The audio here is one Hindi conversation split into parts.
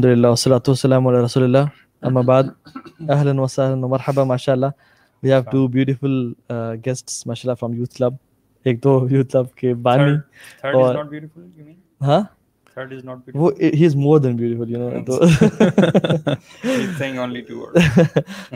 Alhamdulillah, salatu wassalamu ala Rasulillah. Amabad, ahlan wa sahlan wa marhaba, mashallah. We have two beautiful uh, guests, mashallah, from Youth Club. एक तो youth club के बानी third, third is not beautiful, you mean? हाँ third is not beautiful. वो he is more than beautiful, you know. तो he's saying only two words.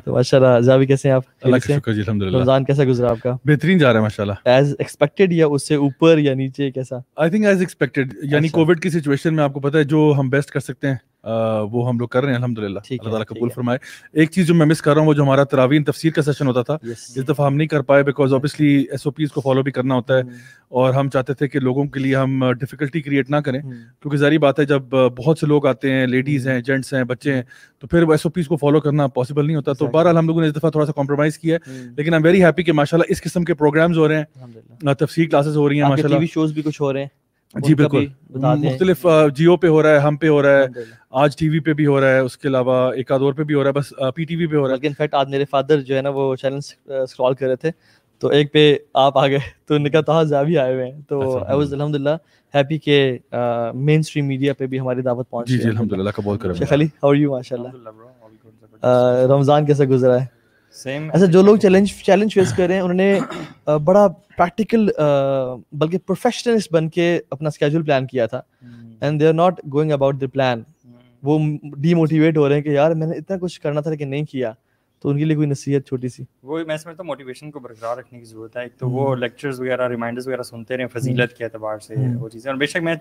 तो माशाल्लाह जावी कैसे हैं आप? अल्लाह का शुक्र जी अल्हम्दुलिल्लाह. रमजान कैसा गुजरा आपका? बेहतरीन जा रहा है माशाल्लाह. As expected या उससे ऊपर या नीचे कैसा? I think as expected. यानी covid की situation में आपको पता है जो हम best कर सकते हैं वो हम लोग कर रहे हैं अलहमदिल्ला अल्लाह कबूल फरमाए एक चीज़ जो मैं मिस कर रहा हूँ वो जो हमारा तरावीन तफसीर का सेशन होता था इस दफ़ा हम नहीं कर पाए because obviously S O Ps को फॉलो भी करना होता है हम्म। और हम चाहते थे कि लोगों के लिए हम डिफ़िकल्टी क्रिएट ना करें हम्म। क्योंकि जारी बात है जब बहुत से लोग आते हैं लेडीज़ हम्म। हैं जेंट्स हैं बच्चे हैं तो फिर एस ओ पीज़ को फॉलो करना पॉसिबल नहीं होता तो बहरहाल हम लोगों ने इस दफ़ा थोड़ा सा कॉम्प्रोमाइज़ किया है लेकिन आई एम वेरी हैप्पी कि माशाला इस किस्म के प्रोग्राम्स हो रहे हैं तफसी क्लासेस हो रही हैं माशा शोज़ भी कुछ हो रहे हैं जी बिल्कुल मुख्तलिफ जियो पे हो रहा है हम पे हो रहा है आज टीवी पे भी हो रहा है उसके अलावा एक आध पे भी हो रहा है बस पीटीवी पे हो रहा है इनफैक्ट आज मेरे फादर जो है ना वो चैनल स्क्रॉल कर रहे थे तो एक पे आप आ गए तो उनका तहा तो भी आए हुए हैं तो आई वाज अलहमदिल्ला हैप्पी के मेन स्ट्रीम मीडिया पे भी हमारी दावत पहुंच जी जी अलहमदिल्ला का बहुत करम Sheikh Ali how are you माशाल्लाह अच्छा। रमजान कैसे गुजरा है ऐसा जो लोग चैलेंज चैलेंज फेस कर रहे हैं उन्होंने बड़ा प्रैक्टिकल बल्कि प्रोफेशनलिस्ट बन के अपना स्केड्यूल प्लान किया था and they are not going about the plan वो डीमोटिवेट हो रहे हैं कि यार मैंने इतना कुछ करना था लेकिन नहीं किया तो उनके लिए कोई नसीहत छोटी सी वो मैं समझता तो मोटिवेशन को बरकरार रखने की जरूरत है एक तो वो लेक्चर्स हम्म। वगैरह रिमाइंडर्स वगैरह सुनते रहे फजीलत हम्म। के अतबार से हम्म। वो चीज़ें और बेशक मैं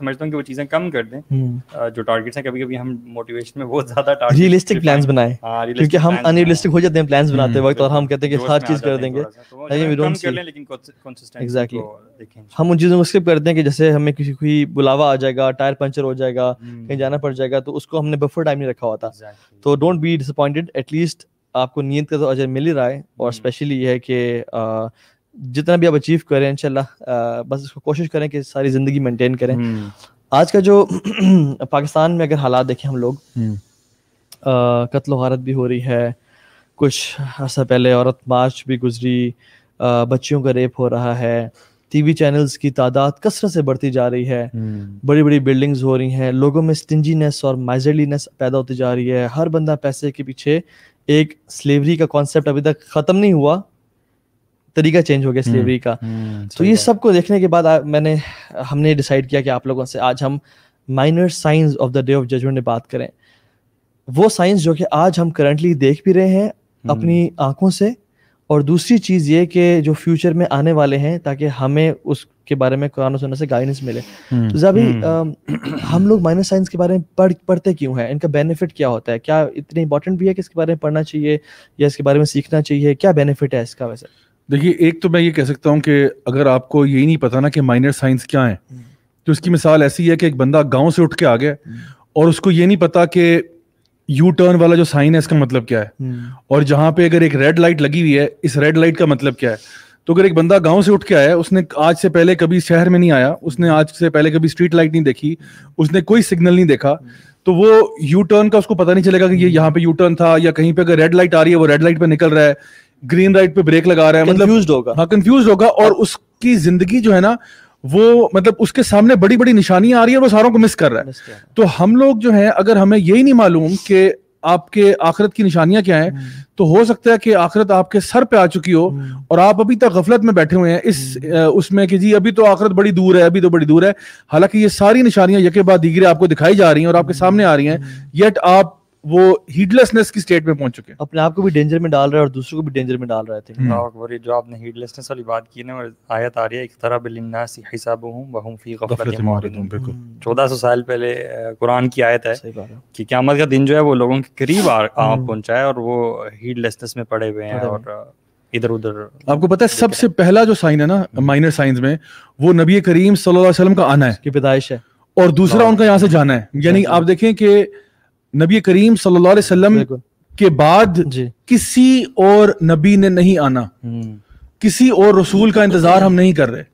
समझता हूँ कि वो चीज़ें कम कर दें जो टारगेट्स हैं कभी कभी हम मोटिवेशन में बहुत ज्यादा रियलिस्टिक प्लान बनाए क्योंकि हम अनरियलिस्टिक हो जाते हैं प्लान बनाते वक्त और हम कहते हैं कि हर चीज़ कर देंगे एग्जैक्टली तो हम उन चीज़ों को स्किप करते हैं कि जैसे हमें किसी कोई बुलावा आ जाएगा टायर पंचर हो जाएगा कहीं जाना पड़ जाएगा तो उसको हमने बफर टाइम नहीं रखा हुआ था तो डोंट बी डिसअपॉइंटेड एटलीस्ट आपको नींद का तो अजर मिल ही रहा है और स्पेशली हम्म। ये है कि जितना भी आप अचीव करें इंशाल्लाह बस इसको कोशिश करें कि सारी ज़िंदगी मेंटेन करें हम्म। आज का जो पाकिस्तान में अगर हालात देखें हम लोग हम्म। कत्ल वारत भी हो रही है कुछ अर्सा पहले औरत मार्च भी गुजरी बच्चियों का रेप हो रहा है टीवी चैनल्स की तादाद कसरत से बढ़ती जा रही है बड़ी बड़ी बिल्डिंग्स हो रही हैं लोगों में स्टिंजीनेस और माइजरलीनेस पैदा होती जा रही है हर बंदा पैसे के पीछे एक स्लेवरी का कॉन्सेप्ट अभी तक खत्म नहीं हुआ तरीका चेंज हो गया स्लेवरी हम्म, का हम्म, तो ये सब को देखने के बाद मैंने हमने डिसाइड किया कि आप लोगों से आज हम minor signs of the day of judgement बात करें वो साइंस जो कि आज हम करंटली देख भी रहे हैं हम्म। अपनी आंखों से और दूसरी चीज़ ये कि जो फ्यूचर में आने वाले हैं ताकि हमें उसके बारे में कुरान सुनने से गाइडेंस मिले हम्म, तो जब हम्म। हम लोग माइनस साइंस के बारे में पढ़ पढ़ते क्यों हैं इनका बेनिफिट क्या होता है क्या इतने इंपॉर्टेंट भी है कि इसके बारे में पढ़ना चाहिए या इसके बारे में सीखना चाहिए क्या बेनिफिट है इसका वैसे देखिए एक तो मैं ये कह सकता हूँ कि अगर आपको यही नहीं पता ना कि माइनर साइंस क्या है हम्म। तो इसकी मिसाल ऐसी है कि एक बंदा गाँव से उठ के आ गया और उसको ये नहीं पता कि यू टर्न वाला जो साइन है इसका मतलब क्या है हम्म। और जहां पे अगर एक रेड लाइट लगी हुई है इस रेड लाइट का मतलब क्या है तो अगर एक बंदा गांव से उठ के आया उसने आज से पहले कभी शहर में नहीं आया उसने आज से पहले कभी स्ट्रीट लाइट नहीं देखी उसने कोई सिग्नल नहीं देखा तो वो यू टर्न का उसको पता नहीं चलेगा कि ये यहाँ पे यू टर्न था या कहीं पे अगर रेड लाइट आ रही है वो रेड लाइट पे निकल रहा है ग्रीन लाइट पे ब्रेक लगा रहा है मतलब होगा हाँ कंफ्यूज होगा और हाँ। उसकी जिंदगी जो है ना वो मतलब उसके सामने बड़ी बड़ी निशानियां आ रही है वो सारों को मिस कर रहा है तो हम लोग जो है अगर हमें यही नहीं मालूम कि आपके आखिरत की निशानियां क्या हैं हम्म। तो हो सकता है कि आखिरत आपके सर पे आ चुकी हो हम्म। और आप अभी तक गफलत में बैठे हुए हैं इस हम्म। उसमें कि जी अभी तो आखिरत बड़ी दूर है अभी तो बड़ी दूर है हालांकि ये सारी निशानियां यके बाद दीगरे आपको दिखाई जा रही हैं और आपके सामने आ रही हैं येट आप वो हीडलेसनेस की स्टेट में पहुंच चुके हैं अपने आप को भी डेंजर में डाल रहे है और दूसरों को भी डेंजर में डाल रहा है अकबर हम्म। हाँ, जो आपने हीडलेसनेस वाली बात की ना आयत आ रही है इख्तरा बिलनास हिसाबहुम वहुम फी गफलतिन मुरिदून 1400 साल पहले कुरान की आयत है कि क़यामत का दिन जो है वो लोगों के करीब आ हम्म। पहुंचा है और वो हीडलेसनेस में पड़े हुए हैं और इधर उधर आपको पता है सबसे पहला जो साइन है ना माइनर हम्म। साइंस में वो नबी करीम सल्लल्लाहु अलैहि वसल्लम का आना है की पैदाइश है और दूसरा उनका यहाँ से जाना है यानी हाँ आप देखें कि नबी करीम सल्लाम के बाद किसी और नबी ने नहीं आना हम्म। किसी और रसूल का इंतजार हम नहीं कर रहे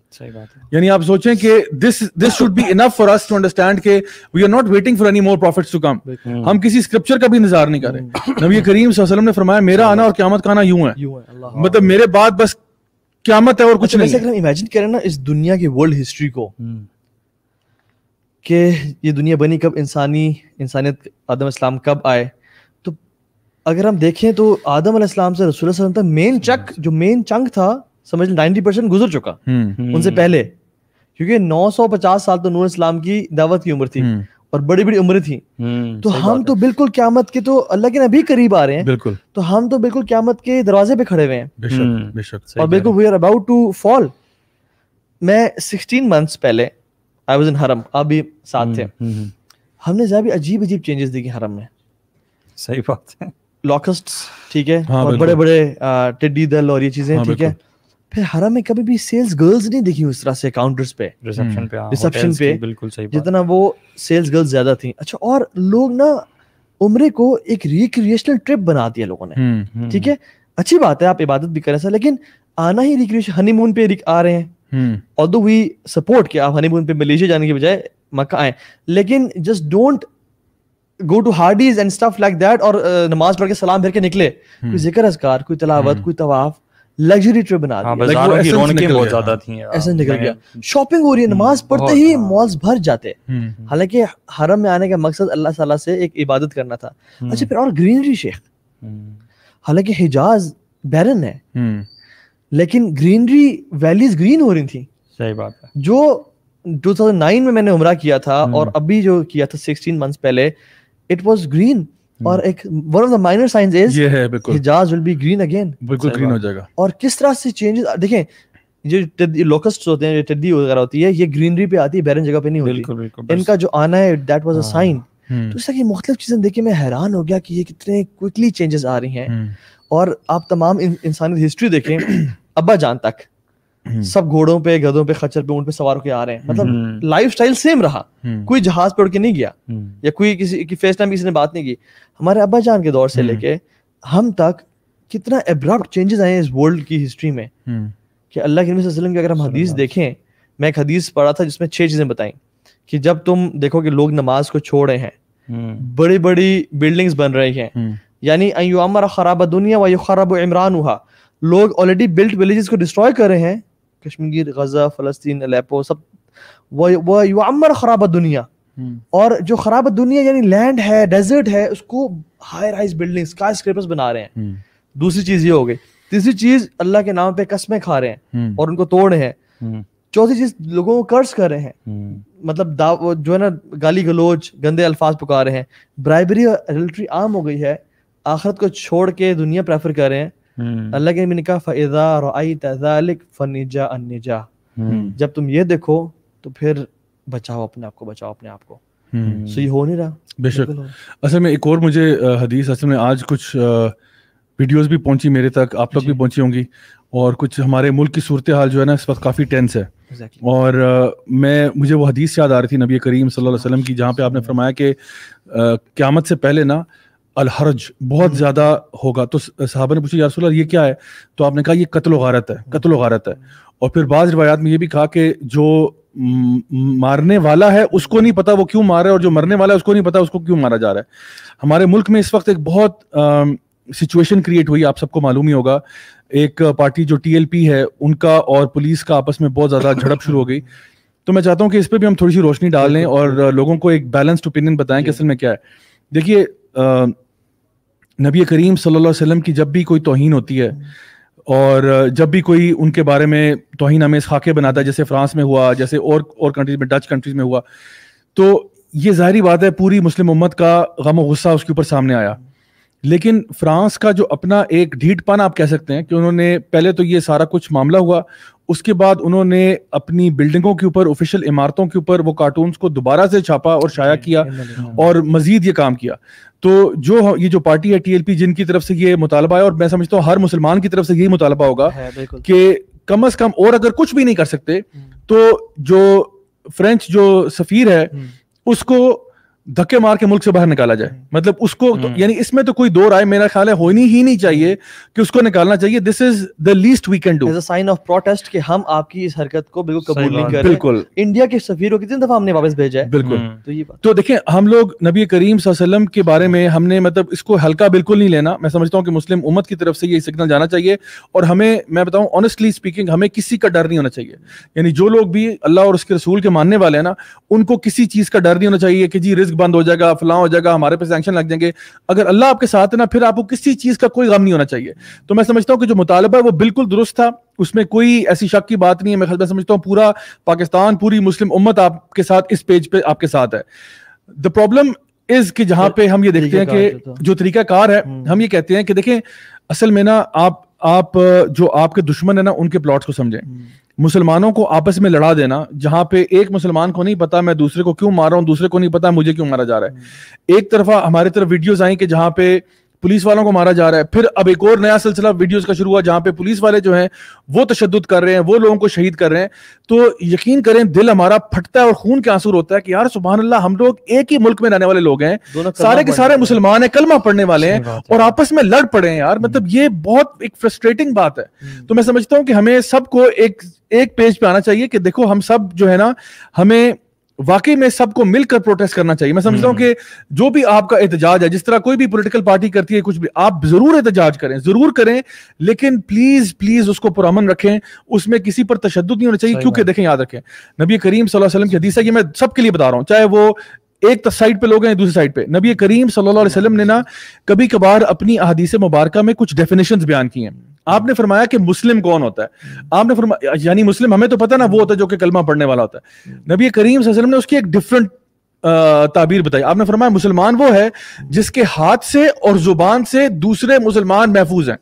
यानी आप सोचें कि this this should be enough for us to understand के we are not waiting for any more prophet to come हम किसी स्क्रिप्चर का भी इंतजार नहीं कर रहे हम्म। नबी करीम सल्लम ने फरमाया मेरा आना और क्यामत का आना यूं है मतलब मेरे बाद बस क्यामत है और कुछ तो नहीं इमेजिन करें ना इस दुनिया की वर्ल्ड हिस्ट्री को हम्म। कि ये दुनिया बनी कब इंसानी इंसानियत आदम इस्लाम कब आए तो अगर हम देखें तो आदम इस्लाम से रसूल तक मेन हम्म। चक जो मेन चंग था समझ नाइनटी परसेंट गुजर चुका हम्म। हम्म। उनसे पहले क्योंकि 950 साल तो नूर इस्लाम की दावत की उम्र थी और बड़ी बड़ी उम्र थी तो हम तो बिल्कुल क्यामत के तो अल्लाह के नबी करीब आ रहे हैं बिल्कुल तो हम तो बिल्कुल क्यामत के दरवाजे पे खड़े हुए हैं और बिल्कुल we are about to fall मैं 16 मंथ्स पहले आई वॉज इन हरम आप भी साथ हम्म, थे हम्म, हम्म। हमने जरा भी अजीब अजीब चेंजेस देखे हरम में सही बात है लॉकस्ट ठीक है हाँ, और बड़े बड़े टिड्डी दल और ये चीजें हाँ, ठीक हाँ, है फिर हरम में कभी भी सेल्स गर्ल्स नहीं देखी उस तरह से काउंटर्स पे रिसेप्शन पे रिसेप्शन हाँ, पे बिल्कुल सही बात जितना वो सेल्स गर्ल्स ज्यादा थी अच्छा और लोग ना उम्र को एक रिक्रिएशनल ट्रिप बना दिया लोगों ने ठीक है अच्छी बात है आप इबादत भी करें सर लेकिन आना ही रिक्रिएशन हनीमून पे आ रहे हैं और वी सपोर्ट कि आप हनीमून पे मलेशिया जाने के बजाय मक्का आए लेकिन just don't go to Hardee's and stuff like that और नमाज पढ़ के सलाम फिर के निकले हम्म। कोई जिक्र असकार कोई तलावत हम्म। कोई तवाफ लग्जरी ट्रिप बना हाँ, ऐसा निकल गया शॉपिंग हो रही है हम्म। नमाज पढ़ते ही मॉल्स भर जाते हालांकि हरम में आने का मकसद अल्लाह ताला से एक इबादत करना था अच्छा फिर और ग्रीनरी शेख हालांकि हिजाज बैरन है लेकिन ग्रीनरी वैलीज ग्रीन हो रही थी सही बात है जो 2009 में मैंने उमरा किया था हम्म। और अभी जो किया था 16 मंथ्स पहले इट वाज ग्रीन और एक one of the minor signs is ये है बिल्कुल Hijaz will be green again बिल्कुल ग्रीन हो जाएगा और किस तरह से चेंजेस देखें ये लोकस्ट होते हैं टिड्डी वगैरह होती है ये ग्रीनरी पे आती है बैरन जगह पे नहीं होती बिल्कुल, बिल्कुल, इनका जो आना है दैट वाज अ साइन तो इस तरह की मुख्तलिफ चीज़ें देखिए मैं हैरान हो गया कि ये कितने क्विकली चेंजेस आ रही हैं हम्म। और आप तमाम इंसानी हिस्ट्री देखें अब्बा जान तक हम्म। सब घोड़ों पे गधों पे खच्चर पे ऊंट पे सवार होकर आ रहे हैं मतलब लाइफ स्टाइल सेम रहा हम्म। कोई जहाज पे उड़ के नहीं गया हम्म। या कोई किसी की फेस टाइम किसी ने बात नहीं की हमारे अब्बा जान के दौर से लेके हम तक कितना एब्रप्ट चेंजेस आए हैं इस वर्ल्ड की हिस्ट्री में कि अल्लाह के नबी की अगर हम हदीस देखें मैं एक हदीस पढ़ा था जिसमें छह चीजें बताई कि जब तुम देखो कि लोग नमाज को छोड़ रहे हैं बड़ी बड़ी बिल्डिंग्स बन रही हैं यानी खराब दुनिया व खराब इमरान हुआ लोग ऑलरेडी बिल्ट विलेजेस को डिस्ट्रॉय कर रहे हैं कश्मीर गजा फलस्तीन अलेपो सब वह वह युआमर खराब दुनिया हम्म। और जो खराब दुनिया यानी लैंड है डेजर्ट है उसको high rise building skyscrapers बना रहे हैं हम्म। दूसरी चीज ये हो गई तीसरी चीज अल्लाह के नाम पे कस्में खा रहे हैं हम्म। और उनको तोड़ रहे हैं चौथी चीज लोगों को कर्ज कर रहे हैं मतलब जो है ना गाली गलोच गंदे अल्फाज पुकार रहे हैं ब्राइबरी और आम हो गई है आखिरत को छोड़ के दुनिया प्रेफर कर रहे हैं अल्लाह के मैंने कहा फ़ैज़ा आई तजालिक फ़निजा अनजा जब तुम ये देखो तो फिर बचाओ अपने आप को बचाओ अपने आप को सो ये हो नहीं रहा बेशक असल में एक और मुझे हदीस असल में आज कुछ वीडियोस भी पहुंची मेरे तक आप लोग भी पहुंची होंगी और कुछ हमारे मुल्क की सूरत हाल जो है ना इस वक्त काफ़ी टेंस है exactly. और आ, मैं मुझे वो हदीस याद आ रही थी नबी करीम सल्लल्लाहु अलैहि वसल्लम की जहाँ पे आपने फरमाया कि क्यामत से पहले ना अलहरज बहुत हम्म। ज्यादा होगा तो साहबा ने पूछा यारसूल ये क्या है तो आपने कहा ये कत्ल गारत है हम्म। कत्ल गारत है हम्म। और फिर बाज रिवायात में ये भी कहा कि जो मारने वाला है उसको नहीं पता वो क्यों मारा है और जो मरने वाला है उसको नहीं पता उसको क्यों मारा जा रहा है हमारे मुल्क में इस वक्त एक बहुत सिचुएशन क्रिएट हुई आप सबको मालूम ही होगा एक पार्टी जो टीएलपी है उनका और पुलिस का आपस में बहुत ज्यादा झड़प शुरू हो गई तो मैं चाहता हूँ कि इस पर भी हम थोड़ी सी रोशनी डालें और लोगों को एक बैलेंस्ड ओपिनियन बताएं कि असल में क्या है देखिए नबी करीम सल्लल्लाहु अलैहि वसल्लम की जब भी कोई तोहन होती है और जब भी कोई उनके बारे में तोहन हमें खाके बनाता है जैसे फ्रांस में हुआ जैसे और और कंट्रीज में डच कंट्रीज में हुआ तो ये जाहरी बात है पूरी मुस्लिम उम्मत का गम गुस्सा उसके ऊपर सामने आया लेकिन फ्रांस का जो अपना एक ढीठपन आप कह सकते हैं कि उन्होंने पहले तो ये सारा कुछ मामला हुआ उसके बाद उन्होंने अपनी बिल्डिंगों के ऊपर ऑफिशियल इमारतों के ऊपर वो कार्टून्स को दोबारा से छापा और शाया किया और मजीद ये काम किया तो जो ये जो पार्टी है टीएलपी जिनकी तरफ से ये मुतालबा है और मैं समझता हूँ हर मुसलमान की तरफ से यही मुतालबा होगा कि कम अज कम और अगर कुछ भी नहीं कर सकते हम्म। तो जो फ्रेंच जो सफीर है हम्म। उसको धक्के मार के मुल्क से बाहर निकाला जाए हम्म। मतलब उसको तो, हम्म। यानी इसमें तो कोई दो राय मेरा ख्याल है होनी ही नहीं चाहिए हम्म। कि उसको निकालना चाहिए this is the least we can do as sign of protest कि हम आपकी इस हरकत को बिल्कुल कबूल नहीं कर बिल्कुल इंडिया के सफीर को कितनी दफा हमने वापस भेजा है बिल्कुल तो ये तो देखिये हम लोग नबी करीम वसल्लम के बारे में हमने मतलब इसको हल्का बिल्कुल नहीं लेना मैं समझता हूँ कि मुस्लिम उम्मत की तरफ से ये सिग्नल जाना चाहिए और हमें मैं बताऊँ ऑनेस्टली स्पीकिंग हमें किसी का डर नहीं होना चाहिए यानी जो लोग भी अल्लाह और उसके रसूल के मानने वाले हैं ना उनको किसी चीज का डर नहीं होना चाहिए कि जी रिस्क रिस्क बंद हो जाएगा फला हो जाएगा हमारे पे सैंक्शन लग जाएंगे अगर अल्लाह आपके साथ है ना फिर आपको किसी चीज़ का कोई गम नहीं होना चाहिए तो मैं समझता हूँ कि जो मुतालबा है वो बिल्कुल दुरुस्त था उसमें कोई ऐसी शक की बात नहीं है मैं समझता हूँ पूरा पाकिस्तान पूरी मुस्लिम उम्मत आपके साथ इस पेज पे आपके साथ है द प्रॉब्लम इज कि जहां तो पे हम ये देखते हैं कि तो। जो तरीका कार है हम्म। हम ये कहते हैं कि देखें असल में ना आप आप जो आपके दुश्मन है ना उनके प्लॉट्स को समझें हम्म। मुसलमानों को आपस में लड़ा देना जहां पे एक मुसलमान को नहीं पता मैं दूसरे को क्यों मार रहा हूं दूसरे को नहीं पता मुझे क्यों मारा जा रहा है एक तरफा हमारे तरफ वीडियोज आई कि जहां पे पुलिस वालों को मारा जा रहा है फिर अब एक और नया सिलसिला वीडियोस का शुरू हुआ जहां पे पुलिस वाले जो हैं वो तशद कर रहे हैं वो लोगों को शहीद कर रहे हैं तो यकीन करें दिल हमारा फटता है और खून के आंसू होता है कि यार सुबह अल्लाह हम लोग एक ही मुल्क में रहने वाले लोग हैं सारे के सारे मुसलमान है कलमा पढ़ने वाले हैं और आपस में लड़ पड़े हैं यार मतलब ये बहुत एक फ्रस्ट्रेटिंग बात है हम्म। तो मैं समझता हूँ कि हमें सबको एक एक पेज पे आना चाहिए कि देखो हम सब जो है ना हमें वाकई में सबको मिलकर प्रोटेस्ट करना चाहिए मैं समझता हूँ हम्म। कि जो भी आपका एहतजाज है जिस तरह कोई भी पोलिटिकल पार्टी करती है कुछ भी आप जरूर एहतजाज करें जरूर करें लेकिन प्लीज प्लीज उसको पुरमन रखें उसमें किसी पर तशद नहीं होना चाहिए क्योंकि देखें याद रखें नबी करीम सल्लम की हदीसा ये मैं सबके लिए बता रहा हूँ चाहे वो एक साइड पे लोग हैं दूसरी साइड पे नबी करीम सल्लल्लाहु अलैहि वसल्लम ने ना कभी कभार अपनी अहदीस मुबारका में कुछ डेफिनेशंस बयान किए हैं आपने फरमाया कि मुस्लिम कौन होता है आपने फरमाया यानी मुस्लिम हमें तो पता ना वो होता है जो कि कलमा पढ़ने वाला होता है नबी करीम वसल्लम ने उसकी एक डिफरेंट ताबीर बताई आपने फरमाया मुसलमान वो है जिसके हाथ से और जुबान से दूसरे मुसलमान महफूज हैं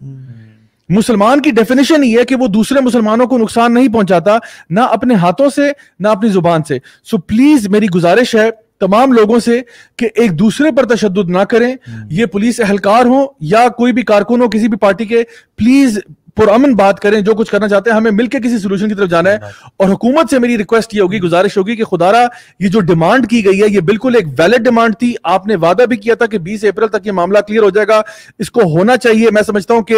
मुसलमान की डेफिनेशन ये है कि वो दूसरे मुसलमानों को नुकसान नहीं पहुंचाता ना अपने हाथों से ना अपनी जुबान से सो प्लीज मेरी गुजारिश है तमाम लोगों से कि एक दूसरे पर तशद ना करें हम्म। ये पुलिस एहलकार हो या कोई भी कारकुन हो किसी भी पार्टी के प्लीज पुरअमन बात करें जो कुछ करना चाहते हैं हमें मिलकर किसी सोल्यूशन की तरफ जाना है और हुकूमत से मेरी रिक्वेस्ट ये होगी गुजारिश होगी कि खुदारा ये जो डिमांड की गई है ये बिल्कुल एक वैलिड डिमांड थी आपने वादा भी किया था कि बीस अप्रैल तक ये मामला क्लियर हो जाएगा इसको होना चाहिए मैं समझता हूं कि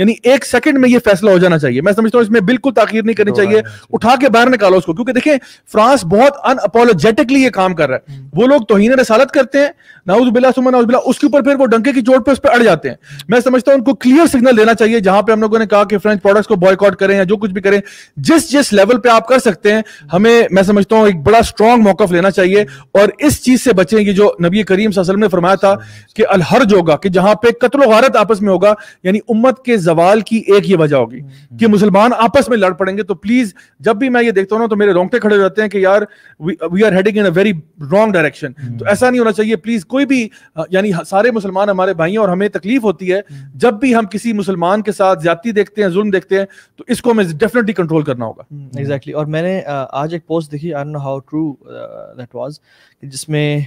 यानी एक सेकंड में ये फैसला हो जाना चाहिए मैं समझता हूं इसमें बिल्कुल ताखिर नहीं करनी चाहिए उठा के बाहर निकालो उसको क्योंकि देखें फ्रांस बहुत अनअपोलोजेटिकली ये काम कर रहा है हम्म। वो लोग तोहन रसालत करते हैं नाउजिला सुमन नाउजिला उसके ऊपर फिर वो डंके की चोट पर उस पर अड़ जाते हैं मैं समझता हूं उनको क्लियर सिग्नल देना चाहिए जहां पर हम लोगों ने कहा कि फ्रेंच प्रोडक्ट्स को बॉयकॉट करें या जो कुछ भी करें जिस जिस लेवल पे आप कर सकते हैं हमें मैं समझता हूँ एक बड़ा स्ट्रॉन्ग मौकफ लेना चाहिए और इस चीज से बचें कि जो नबी करीम वसल्लम ने फरमाया था कि अलहर्ज होगा कि जहां पे कत्ल गारत आपस में होगा यानी उम्मत के जवाल की एक ये वजह होगी हम्म। कि मुसलमान आपस में लड़ पड़ेंगे तो प्लीज जब भी मैं ये देखता हूँ तो मेरे रोंगटे खड़े हो जाते हैं कि यार we are heading in a very wrong direction तो हम्म। ऐसा नहीं होना चाहिए प्लीज कोई भी यानी सारे मुसलमान हमारे भाई और हमें तकलीफ होती है हम्म। जब भी हम किसी मुसलमान के साथ ज्यादा देख देखते हैं जुल्म देखते हैं तो इसको हमें डेफिनेटली कंट्रोल करना होगा एग्जैक्टली hmm, exactly. और मैंने आज एक पोस्ट देखी I know how true that was जिसमें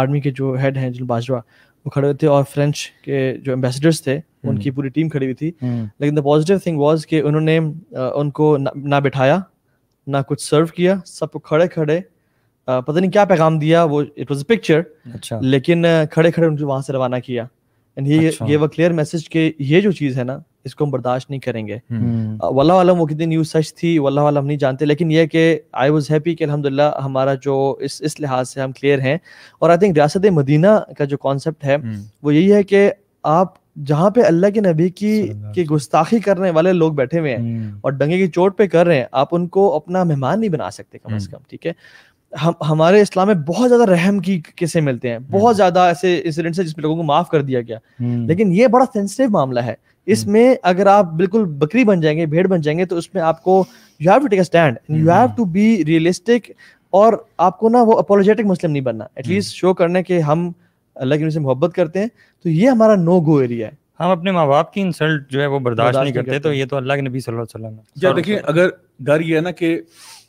आर्मी के जो हेड हैं जुल बाजवा वो खड़े हुए थे और फ्रेंच के जो एम्बेसडर्स थे hmm. उनकी पूरी टीम खड़ी हुई थी hmm. लेकिन द पॉजिटिव थिंग वाज कि उन्होंने उनको ना, ना बिठाया ना कुछ सर्व किया सबको खड़े खड़े पता नहीं क्या पैगाम दिया वो इट वाज पिक्चर लेकिन खड़े खड़े उनको वहां से रवाना किया and he give a clear message कि ये जो चीज़ है ना इसको हम बर्दाश्त नहीं करेंगे हम्म। हम्म। वल्ला वालम वो कितनी न्यूज़ सच थी वल्ला हम नहीं जानते लेकिन यह कि आई वॉज़ हैप्पी कि अलहमदिल्ला हमारा जो इस इस लिहाज से हम क्लियर हैं और आई थिंक रियासत मदीना का जो कॉन्सेप्ट है हम्म। वो यही है कि आप जहाँ पे अल्लाह के नबी की की गुस्ताखी करने वाले लोग बैठे हुए हैं और डंगे की चोट पे कर रहे हैं आप उनको अपना मेहमान नहीं बना सकते कम अज कम ठीक है हम हमारे इस्लाम में बहुत ज्यादा रहम की किस्से मिलते हैं बहुत ज्यादा ऐसे इंसिडेंट्स है जिसमें लोगों को माफ कर दिया गया लेकिन ये बड़ा सेंसिटिव मामला है इसमें अगर आप बिल्कुल बकरी बन जाएंगे भेड़ बन जाएंगे तो उसमें आपको you have to take a stand you have to be realistic और आपको ना वो अपोलोजेटिक मुस्लिम नहीं बनना एटलीस्ट हम्म। शो करने के हम अल्लाह की से मोहब्बत करते हैं तो ये हमारा नो गो एरिया है हम अपने माँ बाप की इंसल्ट जो है वो बर्दाश्त नहीं करते, तो करते तो ये तो अल्लाह के नबी सल्लल्लाहु अलैहि वसल्लम देखिए अगर डर ये है ना कि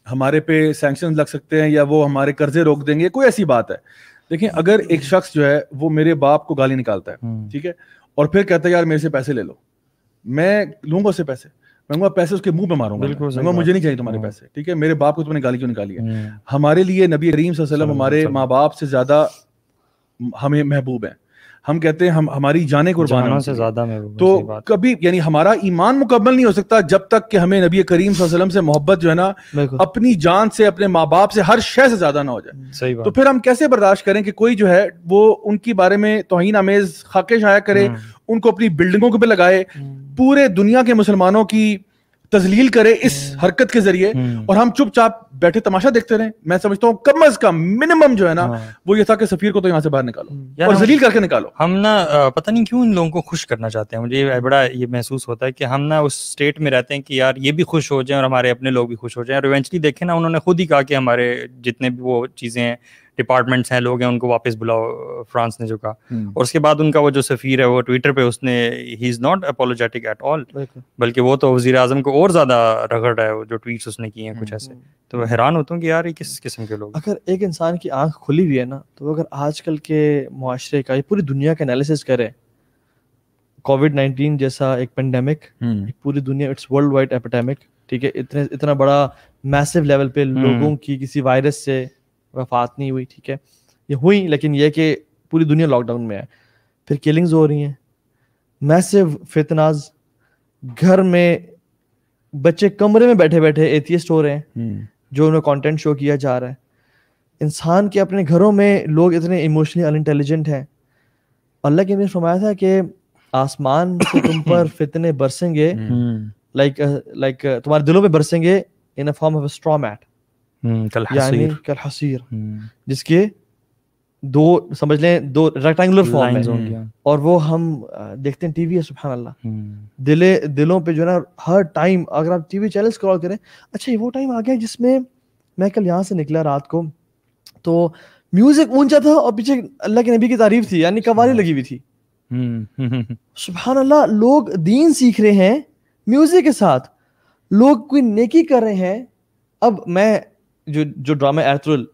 हमारे पे सैंक्शन लग सकते हैं या वो हमारे कर्जे रोक देंगे कोई ऐसी बात है देखिए अगर एक हम्म। शख्स जो है वो मेरे बाप को गाली निकालता है हम्म। ठीक है और फिर कहता है यार मेरे से पैसे ले लो मैं लूंगा उससे पैसे मैं पैसे उसके मुंह पे मारूंगा मुझे नहीं चाहिए तुम्हारे हम्म। पैसे ठीक है मेरे बाप को तुमने गाली क्यों निकाली है हम्म। हमारे लिए नबी करीम वसल्लम हमारे माँ बाप से ज्यादा हमें महबूब है हम कहते हैं हम हमारी जाने कुर्बान से ज्यादा तो कभी यानी हमारा ईमान मुकम्मल नहीं हो सकता जब तक कि हमें नबी करीम वसल्लम से मोहब्बत जो है ना अपनी जान से अपने माँ बाप से हर शह से ज्यादा ना हो जाए सही बात। तो फिर हम कैसे बर्दाश्त करें कि कोई जो है वो उनकी बारे में तोहिन आमेज खाके शाया करे हम्म। उनको अपनी बिल्डिंगों के पे लगाए हम्म। पूरे दुनिया के मुसलमानों की तजलील करे इस हम्म। हरकत के जरिए हम्म। और हम चुपचाप बैठे तमाशा देखते रहे मैं समझता हूँ कम अज कम मिनिमम जो है ना हाँ। वो ये था कि सफीर को तो यहाँ से बाहर निकालो और जलील करके निकालो हम ना पता नहीं क्यों इन लोगों को खुश करना चाहते हैं मुझे बड़ा ये महसूस होता है कि हम ना उस स्टेट में रहते हैं कि यार ये भी खुश हो जाए और हमारे अपने लोग भी खुश हो जाए और इवेंचुअली देखे ना उन्होंने खुद ही कहा कि हमारे जितने भी वो चीज़ें हैं डिपार्टमेंट्स हैं लोग हैं उनको वापस बुलाओ फ्रांस ने जो कहा हम्म। और उसके बाद उनका वो जो सफ़ीर है वो ट्विटर पे उसने he is not apologetic at all बल्कि वो तो वजी अजम को और ज़्यादा रगड़ रहा है जो ट्वीट उसने किए हैं कुछ हम्म। ऐसे तो हैरान होता हूँ कि यार ये किस किस्म के लोग अगर एक इंसान की आंख खुली हुई है ना तो अगर आजकल के माशरे का ये पूरी दुनिया का एनालिसिस करे कोविड नाइन्टीन जैसा एक पेंडेमिक हम्म। पूरी दुनिया इट्स वर्ल्ड वाइड एपिडेमिक ठीक है इतने इतना बड़ा मैसिव लेवल पे लोगों की किसी वायरस से वफात नहीं हुई ठीक है ये हुई लेकिन यह कि पूरी दुनिया लॉकडाउन में है फिर किलिंग्स हो रही हैं मैसिव फितनाज घर में बच्चे कमरे में बैठे बैठे एथियस्ट हो रहे हैं हम्म। जो उन्हें कंटेंट शो किया जा रहा है इंसान के अपने घरों में लोग इतने इमोशनली अनइंटेलिजेंट हैं अल्लाह के ने फरमाया था कि आसमान से तुम पर फितने बरसेंगे like hmm. Like uh, uh, तुम्हारे दिलों में बरसेंगे in a form of straw mat कलहसीर हम्म, यानी कलहसीर हम्म। जिसके दो समझ लें दो रेक्टेंगुलर फॉर्म में और वो हम देखते हैं टीवी है सुभान अल्लाह हम्म। दिले दिलों पे जो ना हर टाइम अगर आप टीवी चैनल स्क्रॉल करें अच्छा ये वो टाइम आ गया जिसमें मैं कल यहाँ से निकला रात को तो म्यूजिक ऊंचा था और पीछे अल्लाह के नबी की तारीफ थी यानी अच्छा। कवाली लगी हुई थी सुभान अल्लाह लोग दीन सीख रहे हैं म्यूजिक के साथ लोग कोई नेकी कर रहे हैं अब मैं जो जो ड्रामा एतरुल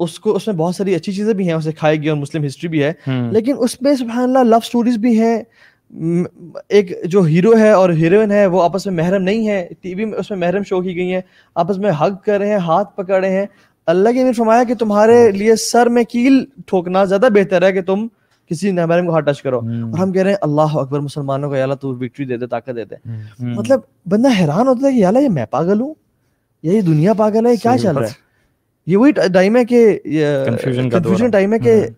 उसको उसमें बहुत सारी अच्छी चीजें भी हैं उसे खाई गई और मुस्लिम हिस्ट्री भी है हम्म। लेकिन उसमें सुबहानला लव स्टोरीज भी हैं एक जो हीरो है और हीरोइन है वो आपस में महरम नहीं है टीवी में उसमें महरम शो की गई है आपस में हग कर रहे हैं हाथ पकड़ रहे हैं अल्लाह के ने फरमाया कि तुम्हारे लिए सर में कील ठोकना ज्यादा बेहतर है कि तुम किसी नामहरम को हाथ टच करो हम्म। और हम कह रहे हैं अल्लाह अकबर मुसलमानों को याला तू विक्ट्री दे दे ताकत दे दे हम्म। मतलब बंदा हैरान होता है कि याला ये मैं पागल हूँ यही दुनिया पागल है क्या चल रहा है ये वही टाइम है कि कंफ्यूजन टाइम है कि हम्म।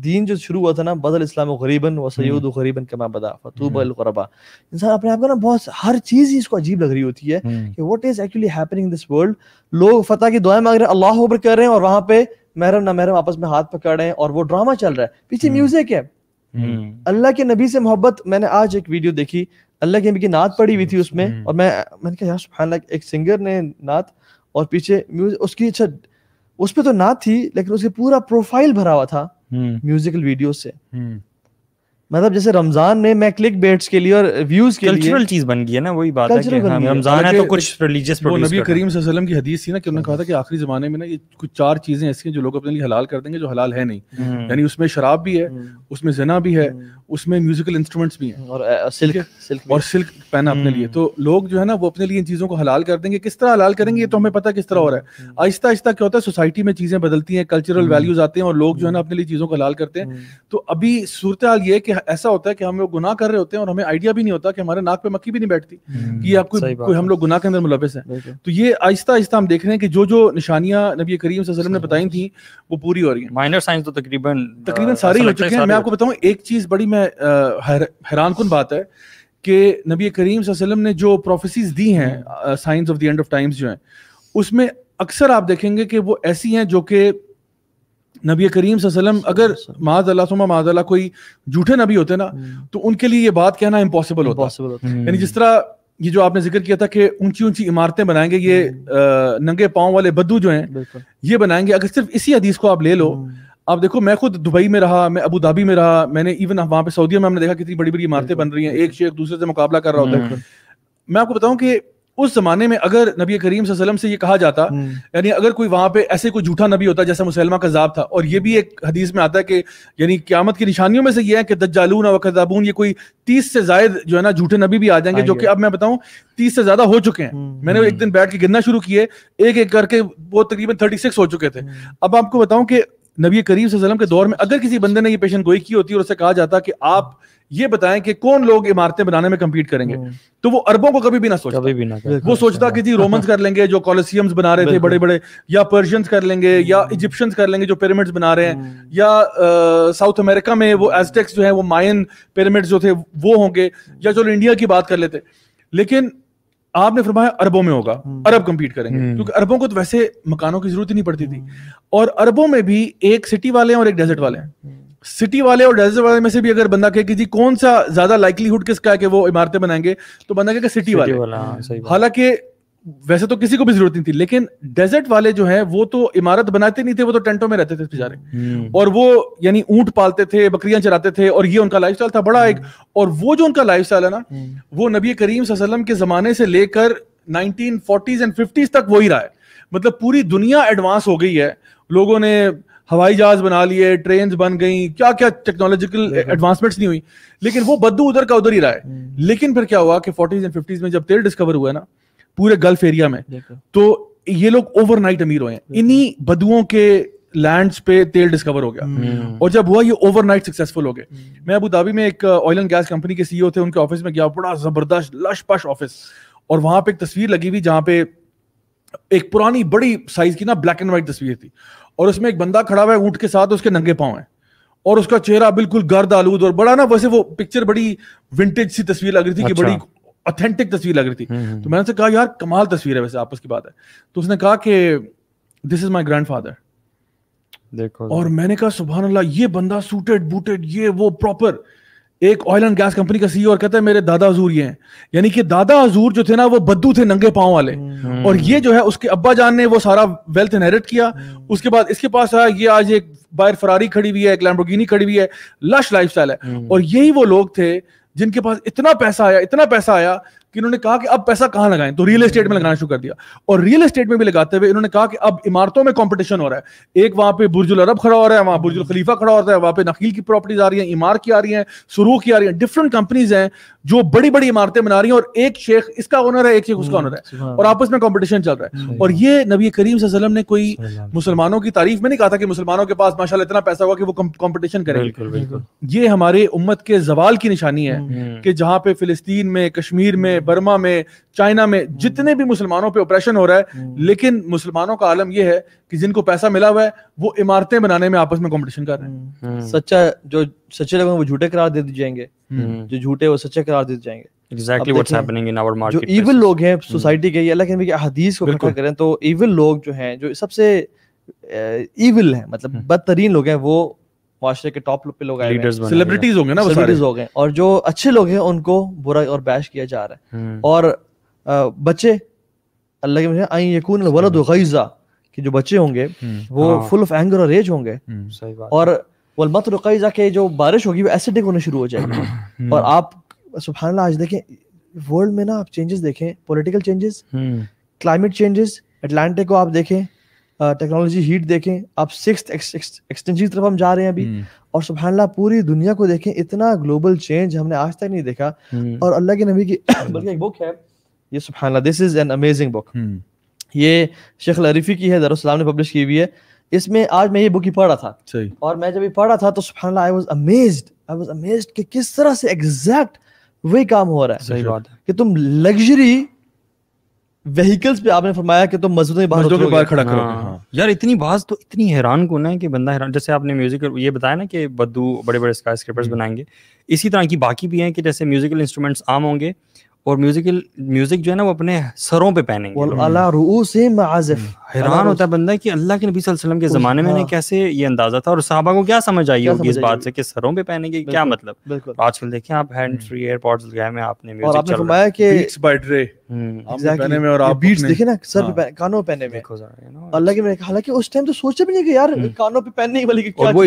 दीन जो शुरू हुआ था ना बदल इस्लाम गरीबन व हम्म। सैद गरीबन कमा बदा फतूब अल हम्म। गरबा इंसान अपने आप को ना बहुत हर चीज ही इसको अजीब लग रही होती है कि what is actually happening this world लोग फतह की दुआएं मांग रहे हैं अल्लाह अकबर कर रहे हैं और वहां पे महरम ना महरम आपस में हाथ पकड़ रहे हैं और वो ड्रामा चल रहा है पीछे म्यूजिक है अल्लाह के नबी से मोहब्बत मैंने आज एक वीडियो देखी अल्लाह की मेरी नात पड़ी हुई थी हम्म, उसमें हम्म। और मैं मैंने कहा यार एक सिंगर ने नात और पीछे म्यूजिक उसकी अच्छा उस पर तो नात थी लेकिन उसके पूरा प्रोफाइल भरा हुआ था हम्म। म्यूजिकल वीडियो से मतलब जैसे रमजान में मैं क्लिक बेट्स के लिए और व्यूज के लिए चीज बन गई है ना वही बात है कि हाँ, रमजान है तो कुछ रिलीजियस वो नबी करीम वसल्लम की हदीस थी ना कि उन्होंने कहा था कि आखिरी जमाने में ना ये कुछ चार चीजें ऐसी हैं जो लोग अपने लिए हलाल कर देंगे जो हलाल है नहीं हम्म। यानी उसमें शराब भी है हम्म। उसमें जना भी है हम्म। उसमें म्यूजिकल इंस्ट्रूमेंट्स भी हैं और सिल्क सिल्क और सिल्क पहना अपने लिए तो लोग जो है ना वो अपने लिए इन चीजों को हलाल कर देंगे किस तरह हलाल करेंगे ये तो हमें पता किस तरह हो रहा है आहिस्ता आहिस्ता क्या होता है सोसाइटी में चीजें बदलती हैं कल्चरल वैल्यूज आते हैं और लोग जो है ना अपने लिए चीजों को हलाल करते हैं तो अभी सूरत हाल ये है कि ऐसा होता है कि हम लोग गुनाह कर रहे होते हैं और हमें आइडिया भी नहीं होता कि हमारे नाक पे मक्खी भी नहीं बैठती हम्म, कि आप कोई कोई हम लोग गुनाह के अंदर मुलविस हैं तो ये आहिस्ता आहिस्ता हम देख रहे हैं कि जो जो निशानियां नबी करीम वसल्लम ने बताई थी वो पूरी हो रही है माइनर साइंस तो तकरीबन तकरीबन सारी हो चुकी है मैं आपको बताऊँ एक चीज़ बड़ी मैं हैरान कन बात है कि नबी करीम वसल्लम ने जो प्रोफेसिस दी हैं signs of the end of times जो हैं उसमें अक्सर आप देखेंगे कि वो ऐसी हैं जो कि नबी करीम वसल्लम अगर माज अल्लाह माज अल्लाह कोई झूठे नबी होते ना हम्म। तो उनके लिए ये बात कहना इम्पॉसिबल होता, होता। यानी हम्म। जिस तरह ये जो आपने जिक्र किया था कि ऊंची ऊंची इमारतें बनाएंगे ये हम्म। नंगे पाँव वाले बद्दू जो हैं ये बनाएंगे अगर सिर्फ इसी हदीस को आप ले लो आप देखो मैं खुद दुबई में रहा मैं अबू धाबी में रहा मैंने इवन वहां पे सऊदी में हमने देखा कितनी बड़ी बड़ी इमारतें बन रही हैं एक शेख दूसरे से मुकाबला कर रहा होता है मैं आपको बताऊं कि उस जमाने में अगर नबी करीम वसल्लम से ये कहा जाता हम्म। यानी अगर कोई वहां पे ऐसे कोई झूठा नबी होता जैसे मुसलमा जब था और ये भी एक हदीस में आता है कि यानी क्यामत की निशानियों में से ये है कि दज्जालून और कजाबून ये कोई तीस से जायद जो है ना झूठे नबी भी आ जाएंगे जो कि अब मैं बताऊं तीस से ज्यादा हो चुके हैं हम्म। मैंने एक हम्म। दिन बैठ के गिनना शुरू किए एक एक करके वो तकरीबन थर्टी सिक्स हो चुके थे अब आपको बताऊं कि नबी करीम वसल्लम के दौर में अगर किसी बंदे ने ये पेशन गोई की होती और उससे कहा जाता कि आप ये बताएं कि कौन लोग इमारतें बनाने में कम्पीट करेंगे हम्म। तो वो अरबों को कभी भी ना सोचता कभी भी ना वो सोचता कि जी रोमन्स कर लेंगे जो कॉलेसियम्स बना रहे थे बड़े बड़े या पर्शियंस कर लेंगे हम्म। या इजिप्शियंस कर लेंगे जो पिरामिड्स बना रहे हैं हम्म। या साउथ अमेरिका में वो एजटेक्स जो है वो मायन पिरामिड्स जो थे वो होंगे या चलो इंडिया की बात कर लेते लेकिन आपने फरमाया अरबों में होगा हम्म। अरब कम्पीट करेंगे हम्म। क्योंकि अरबों को तो वैसे मकानों की जरूरत ही नहीं पड़ती थी और अरबों में भी एक सिटी वाले हैं और एक डेजर्ट वाले हैं सिटी हम्म। वाले और डेजर्ट वाले में से भी अगर बंदा कहे कि जी कौन सा ज्यादा लाइकलीहुड किसका है कि वो इमारतें बनाएंगे तो बंदा कहे सिटी वाले हाँ, हालांकि वैसे तो किसी को भी जरूरत नहीं थी लेकिन डेजर्ट वाले जो है वो तो इमारत बनाते नहीं थे वो तो टेंटों में रहते थे बेचारे हम्म। और वो यानी ऊंट पालते थे बकरियां चराते थे और ये उनका लाइफ था बड़ा एक हम्म। और वो जो उनका लाइफ है ना हम्म। वो नबी करीम वसल्लम के जमाने से लेकर नाइनटीन एंड फिफ्टीज तक वही रहा है मतलब पूरी दुनिया एडवांस हो गई है लोगों ने हवाई जहाज बना लिए ट्रेन बन गई क्या क्या टेक्नोलॉजिकल एडवांसमेंट्स नहीं हुई लेकिन वो बद्दू उधर का उधर ही रहा है लेकिन फिर क्या हुआ कि 40s एंड 50s में जब तेल डिस्कवर हुआ ना पूरे गल्फ एरिया में तो ये लोग ओवरनाइट अमीर हुए इन्हीं बदुओं के लैंड्स पे तेल डिस्कवर हो गया हम्म। और जब हुआ ये ओवरनाइट सक्सेसफुल हो गए हम्म। मैं अबू धाबी में एक ऑयल एंड गैस कंपनी के सीईओ थे उनके ऑफिस में गया बड़ा जबरदस्त लश पश ऑफिस और वहां पे एक तस्वीर लगी हुई जहां पे एक पुरानी बड़ी साइज की ना ब्लैक एंड व्हाइट तस्वीर थी और उसमें एक बंदा खड़ा हुआ है ऊँट के साथ उसके नंगे पाँव है और उसका चेहरा बिल्कुल गर्द आलूद और बड़ा ना वैसे वो पिक्चर बड़ी विंटेज सी तस्वीर लग रही थी अच्छा। कि बड़ी ऑथेंटिक तस्वीर लग रही थी हम्म, हम्म। तो मैंने उसे कहा यार कमाल तस्वीर है वैसे आपस की बात है तो उसने कहा कि this is my grandfather देखो और मैंने कहा सुबह अल्लाह ये बंदा सूटेड बूटेड ये वो प्रॉपर एक ऑयल एंड गैस कंपनी का सीईओ और कहता है मेरे दादा हजूर ये हैं यानी कि दादा हजूर जो थे ना वो बद्दू थे नंगे पांव वाले हम्म। और ये जो है उसके अब्बा जान ने वो सारा वेल्थ इनहेरिट किया उसके बाद इसके पास आया ये आज एक बाहर फरारी खड़ी हुई है एक लैम्बोगिनी खड़ी हुई है लश लाइफ है और यही वो लोग थे जिनके पास इतना पैसा आया इतना पैसा आया कि इन्होंने कहा कि अब पैसा कहां लगाएं तो रियल एस्टेट में लगाना शुरू कर दिया और रियल एस्टेट में भी लगाते हुए इन्होंने कहा कि अब इमारतों में कंपटीशन हो रहा है एक वहां पे बुर्जुल अरब खड़ा हो रहा है वहां बुर्जुल खलीफा खड़ा हो रहा है वहां पे नकील की प्रॉपर्टीज आ रही है इमार की आ रही है सुरू की आ रही है डिफरेंट कंपनीज हैं जो बड़ी बड़ी इमारतें बना रही है और एक शेख इसका ऑनर है एक शेख उसका ऑनर हम्म, है और आपस में कॉम्पिटिशन चल रहा है और ये नबी करीम ने कोई मुसलमानों की तारीफ में नहीं कहा था कि मुसलमानों के पास माशा इतना पैसा हुआ कि वो कॉम्पिटिशन करें ये हमारे उम्मत के जवाल की निशानी है हम्म। कि जहां पे फिलिस्तीन में कश्मीर में बर्मा में चाइना में हम्म। जितने भी मुसलमानों पे ऑपरेशन हो रहा है हम्म। लेकिन मुसलमानों का आलम यह है कि जिनको पैसा मिला हुआ है वो इमारतें बनाने में आपस में कंपटीशन कर रहे हैं हम्म। सच्चा जो सच्चे लोग वो झूठे करार दे दिए जाएंगे जो झूठे वो सच्चे करार दे जाएंगे exactly what's happening in our market जो इविल लोग हैं सोसाइटी के या लेकिन हदीस को इकट्ठा करें तो इविल लोग जो हैं जो सबसे इविल हैं मतलब बदतरीन लोग हैं वो माशरे के टॉप पे लोग आए सेलिब्रिटीज होंगे ना सेलिब्रिटीज हो गए और जो अच्छे लोग हैं उनको बुरा और बैश किया जा रहा है हम्म। और बच्चे अल्लाह के मुझे आई यकून वलद गईजा कि जो बच्चे होंगे हम्म। वो फुल ऑफ एंगर और रेज होंगे हम्म। सही बात और वलमत रुकईजा के जो बारिश होगी वो एसिडिक होने शुरू हो जाएगी और आप सुबह आज देखें वर्ल्ड में ना आप चेंजेस देखें political changes climate changes Atlantic को आप देखें टेक्नोलॉजी हीट देखें आप सिक्स एक्सटेंशन की तरफ हम जा रहे हैं अभी हम्म। और सुबहानला पूरी दुनिया को देखें इतना ग्लोबल चेंज हमने आज तक नहीं देखा हम्म। और अल्लाह के नबी की बल्कि एक बुक है ये सुबहानला this is an amazing book ये शेख लरीफी की है दरअसलाम ने पब्लिश की हुई है इसमें आज मैं ये बुक ही पढ़ रहा था और मैं जब ये पढ़ रहा था तो सुबहानला I was amaze I was amaze कि किस तरह से एग्जैक्ट वही काम हो रहा है सही बात है कि तुम लग्जरी व्हीकल्स पे आपने फरमाया कि तो मस्जिदों के बाहर के बाहर खड़ा करो हाँ।, हाँ। यार इतनी बात तो इतनी हैरान को ना कि बंदा हैरान जैसे आपने म्यूजिक ये बताया ना कि बद्दू बड़े बड़े स्काई हम्म। स्क्रिपर्स बनाएंगे इसी तरह की बाकी भी हैं कि जैसे म्यूजिकल इंस्ट्रूमेंट्स आम होंगे और म्यूजिकल म्यूजिक जो है ना वो अपने सरों पे पहनेंगे हैरान होता है बंदा कि अल्लाह के नबी वसल्लम के ज़माने में हाँ। कैसे ये अंदाज़ा था और साहबा को क्या समझ आई होगी इस बात से कि सरों पे पहनेंगे क्या मतलब आजकल देखिए आप हैंड फ्री एयरपॉड्स लगाए में आपने और आपने फरमाया कि बीट्स बाय ड्रे पहने में और आप बीट्स देखे ना सर हाँ। पे कानों पहने में अल्लाह के मेरे हालांकि उस टाइम तो सोचा भी नहीं कि यार हम्म। कानों पे पहनने वाली क्या वो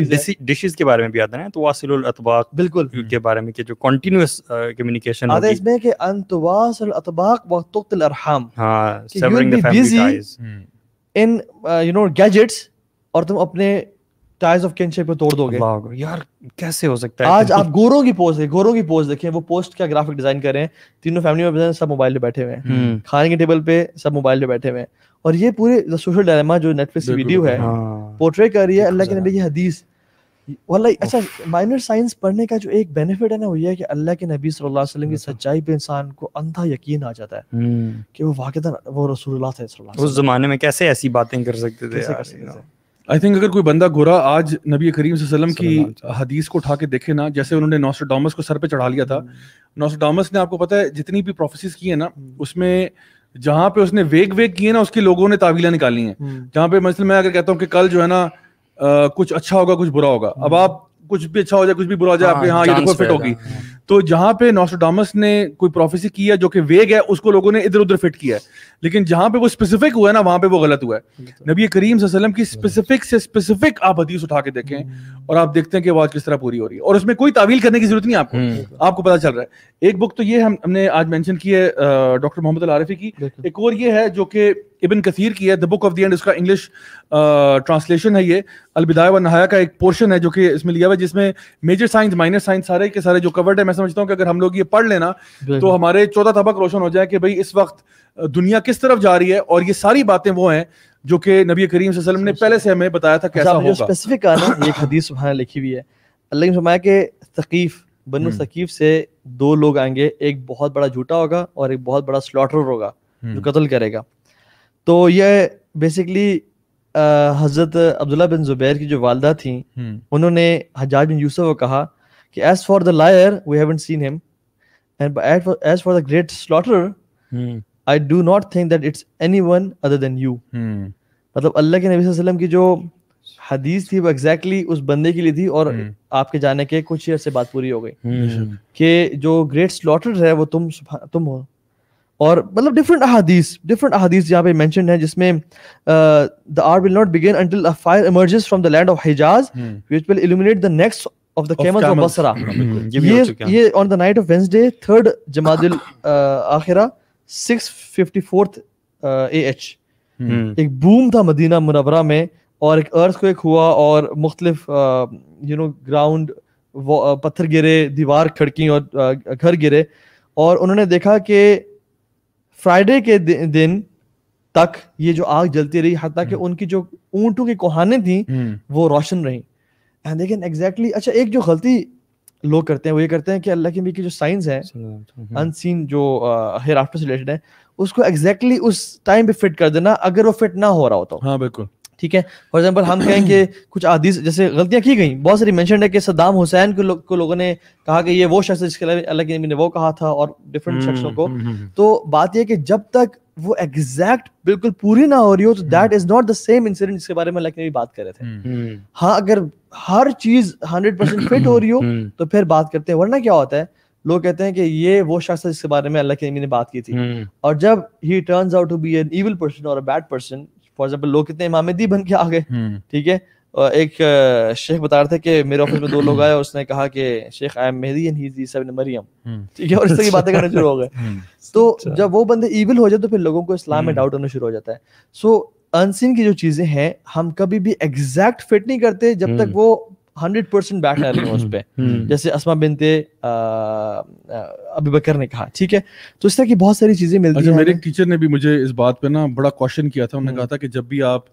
डिशेस के बारे में भी आता है तो वासिलुल अतबाक बिल्कुल के बारे में कि जो कंटीन्यूअस कम्युनिकेशन आता है इसमें कि अंतवासुल अतबाक व तुक्तल अरहम हां severing the family ties in you know gadgets और तुम अपने टाइज ऑफ किनशिप को तोड़ दोगे यार कैसे हो सकता है आज आप गोरों की पोस्ट देखें गोरों की पोस्ट देखें वो पोस्ट क्या ग्राफिक डिजाइन कर रहे हैं तीनों फैमिली में सब मोबाइल पे बैठे हुए हैं हम्म। खाने के टेबल पे सब मोबाइल पे बैठे हुए हैं और ये पूरे सोशल डायमा जो नेटफ्लिक्स वीडियो है पोर्ट्रेट हाँ। कर रही है अल्लाह के नबी की हदीस वाला अच्छा माइनर साइंस पढ़ने का जो एक बेनिफिट है ना वो ये है कि अल्लाह के नबी सल्लल्लाहु अलैहि वसल्लम की सच्चाई पे इंसान को अंधा यकीन आ जाता है कि वो वाकई वो रसूलुल्लाह थे सल्लल्लाहु उस जमाने में कैसे ऐसी बातें कर सकते थे आई थिंक अगर कोई बंदा गोरा आज नबी करीम वसल्लम की हदीस को उठा के देखे ना जैसे उन्होंने नोस्टोडामस को सर पे चढ़ा लिया था नोस्टोडामस ने आपको पता है जितनी भी प्रोफेसिस की है ना उसमें जहाँ पे उसने वेग वेग किए ना उसके लोगों ने तावीला निकाली हैं जहाँ पे मसल मैं अगर कहता हूँ कि कल जो है ना कुछ अच्छा होगा कुछ बुरा होगा अब आप कुछ भी अच्छा हो जाए कुछ भी बुरा हो जाए आपके हाँ ये देखो तो फिट होगी हाँ। तो जहां पे नोस्टोडामस ने कोई प्रोफेसी की है जो कि वेग है उसको लोगों ने इधर उधर फिट किया है लेकिन जहां पे वो स्पेसिफिक हुआ है ना वहां पे वो गलत हुआ है नबी करीम वसल्लम की स्पेसिफिक से स्पेसिफिक आप हदीस उठा के देखें हम्म। और आप देखते हैं कि आवाज किस तरह पूरी हो रही है और उसमें कोई तावील करने की जरूरत नहीं आपको हम्म। आपको पता चल रहा है एक बुक तो ये हम हमने आज मैंशन की है डॉक्टर मोहम्मद अल की एक और ये है जो कि इबन कसीर की है the book of the end उसका इंग्लिश ट्रांसलेशन है ये अलबिदाय व नहाया का एक पोर्शन है जो कि इसमें लिया हुआ है जिसमें मेजर साइंस माइनर साइंस सारे के सारे जो कवर्ड है मैं मैं समझता हूँ कि अगर हम लोग ये पढ़ लेना तो हमारे चौथा तबक रोशन हो जाए कि भाई इस वक्त दुनिया किस तरफ जा रही है और ये सारी बातें वो हैं जो कि नबी करीम वसल्लम ने अच्छा, पहले से अच्छा। हमें बताया था कैसा अच्छा, होगा स्पेसिफिक कहा एक हदीस सुबह लिखी हुई है अल्लाह ने फरमाया कि सकीफ बनु हम्म। सकीफ से दो लोग आएंगे एक बहुत बड़ा झूठा होगा और एक बहुत बड़ा स्लॉटर होगा जो हम्म। कत्ल करेगा तो यह बेसिकली हज़रत अब्दुल्ला बिन जुबैर की जो वालदा थी हम्म। उन्होंने हजाज बिन यूसुफ को कहा कि as for the liar we haven't seen him and as for the great slaughter I do not think that it's anyone other than you मतलब अल्लाह के नबी वसल्लम की जो हदीस थी वो एग्जैक्टली exactly उस बंदे के लिए थी और hmm. आपके जाने के कुछ ईयर से बात पूरी हो गई hmm. कि जो ग्रेट स्लॉटर है वो तुम तुम हो और मतलब डिफरेंट अहादीस डिफरेंट अहादीस यहाँ पे मेंशन है जिसमें the hour will not begin until a fire emerges from the land of Hijaz which will illuminate the necks of the camels of Basra. ये on the night of Wednesday, third Jamadil uh, Akhira, 654th uh, AH. एक बूम था मदीना मुनवरा में और एक अर्थ को एक हुआ और मुख्तलिफ यू नो ग्राउंड पत्थर गिरे दीवार खड़की और uh, घर गिरे और उन्होंने देखा कि फ्राइडे के दिन तक ये जो आग जलती रही हती कि hmm. उनकी जो ऊंटों की कोहानी थी वो रोशन रही एंड लेकिन एग्जैक्टली अच्छा एक जो गलती लोग करते हैं वो ये करते हैं कि अल्लाह के नबी की जो साइंस हैं अनसीन हम्म। जो हेयर आफ्टर से रिलेटेड है उसको एग्जैक्टली exactly उस टाइम पे फिट कर देना अगर वो फिट ना हो रहा हो तो हाँ बिल्कुल ठीक है फॉर एग्जाम्पल हम कहें कि कुछ आदिश जैसे गलतियां की गई बहुत सारी मैंशन है कि सद्दाम हुसैन को, लो, को लोगों ने कहा कि ये वो शख्स जिसके अलग ने वो कहा था और डिफरेंट हम्म, शख्सों को हम्म, हम्म। तो बात यह कि जब तक वो एग्जैक्ट बिल्कुल पूरी ना हो रही हो तो that is not the same incident जिसके बारे में अलग ने भी बात कर रहे थे हाँ अगर हर चीज हंड्रेड परसेंट फिट हो रही हो तो फिर बात करते हैं वरना क्या होता है लोग कहते हैं कि ये वो शख्स है जिसके बारे में अल्लाह के ने बात की थी और जब he turns out to be an evil person और a bad person for example लोग कितने इमामदी बन के आ गए हम्म। ठीक है एक शेख बता रहे थे कि मेरे ऑफिस में दो लोग आए और उसने कहा कि Sheikh I am Mary and he is ईसा मरियम ठीक है और इस तरह की बातें करना शुरू हो गए हम्म। तो अच्छा। जब वो बंदे इविल हो जाए तो फिर लोगों को इस्लाम में डाउट हम्म। होना शुरू हो जाता है सो so, अनसिन की जो चीजें हैं हम कभी भी एग्जैक्ट फिट नहीं करते जब तक वो हंड्रेड परसेंट बैठा रहे हैं उस पर हम्म। जैसे असमा बिनते अभी बकर ने कहा ठीक है तो इस तरह की बहुत सारी चीजें मिलती अच्छा, है मेरे टीचर ने भी मुझे इस बात पे ना बड़ा क्वेश्चन किया था उन्होंने हम्म। कहा था कि जब भी आप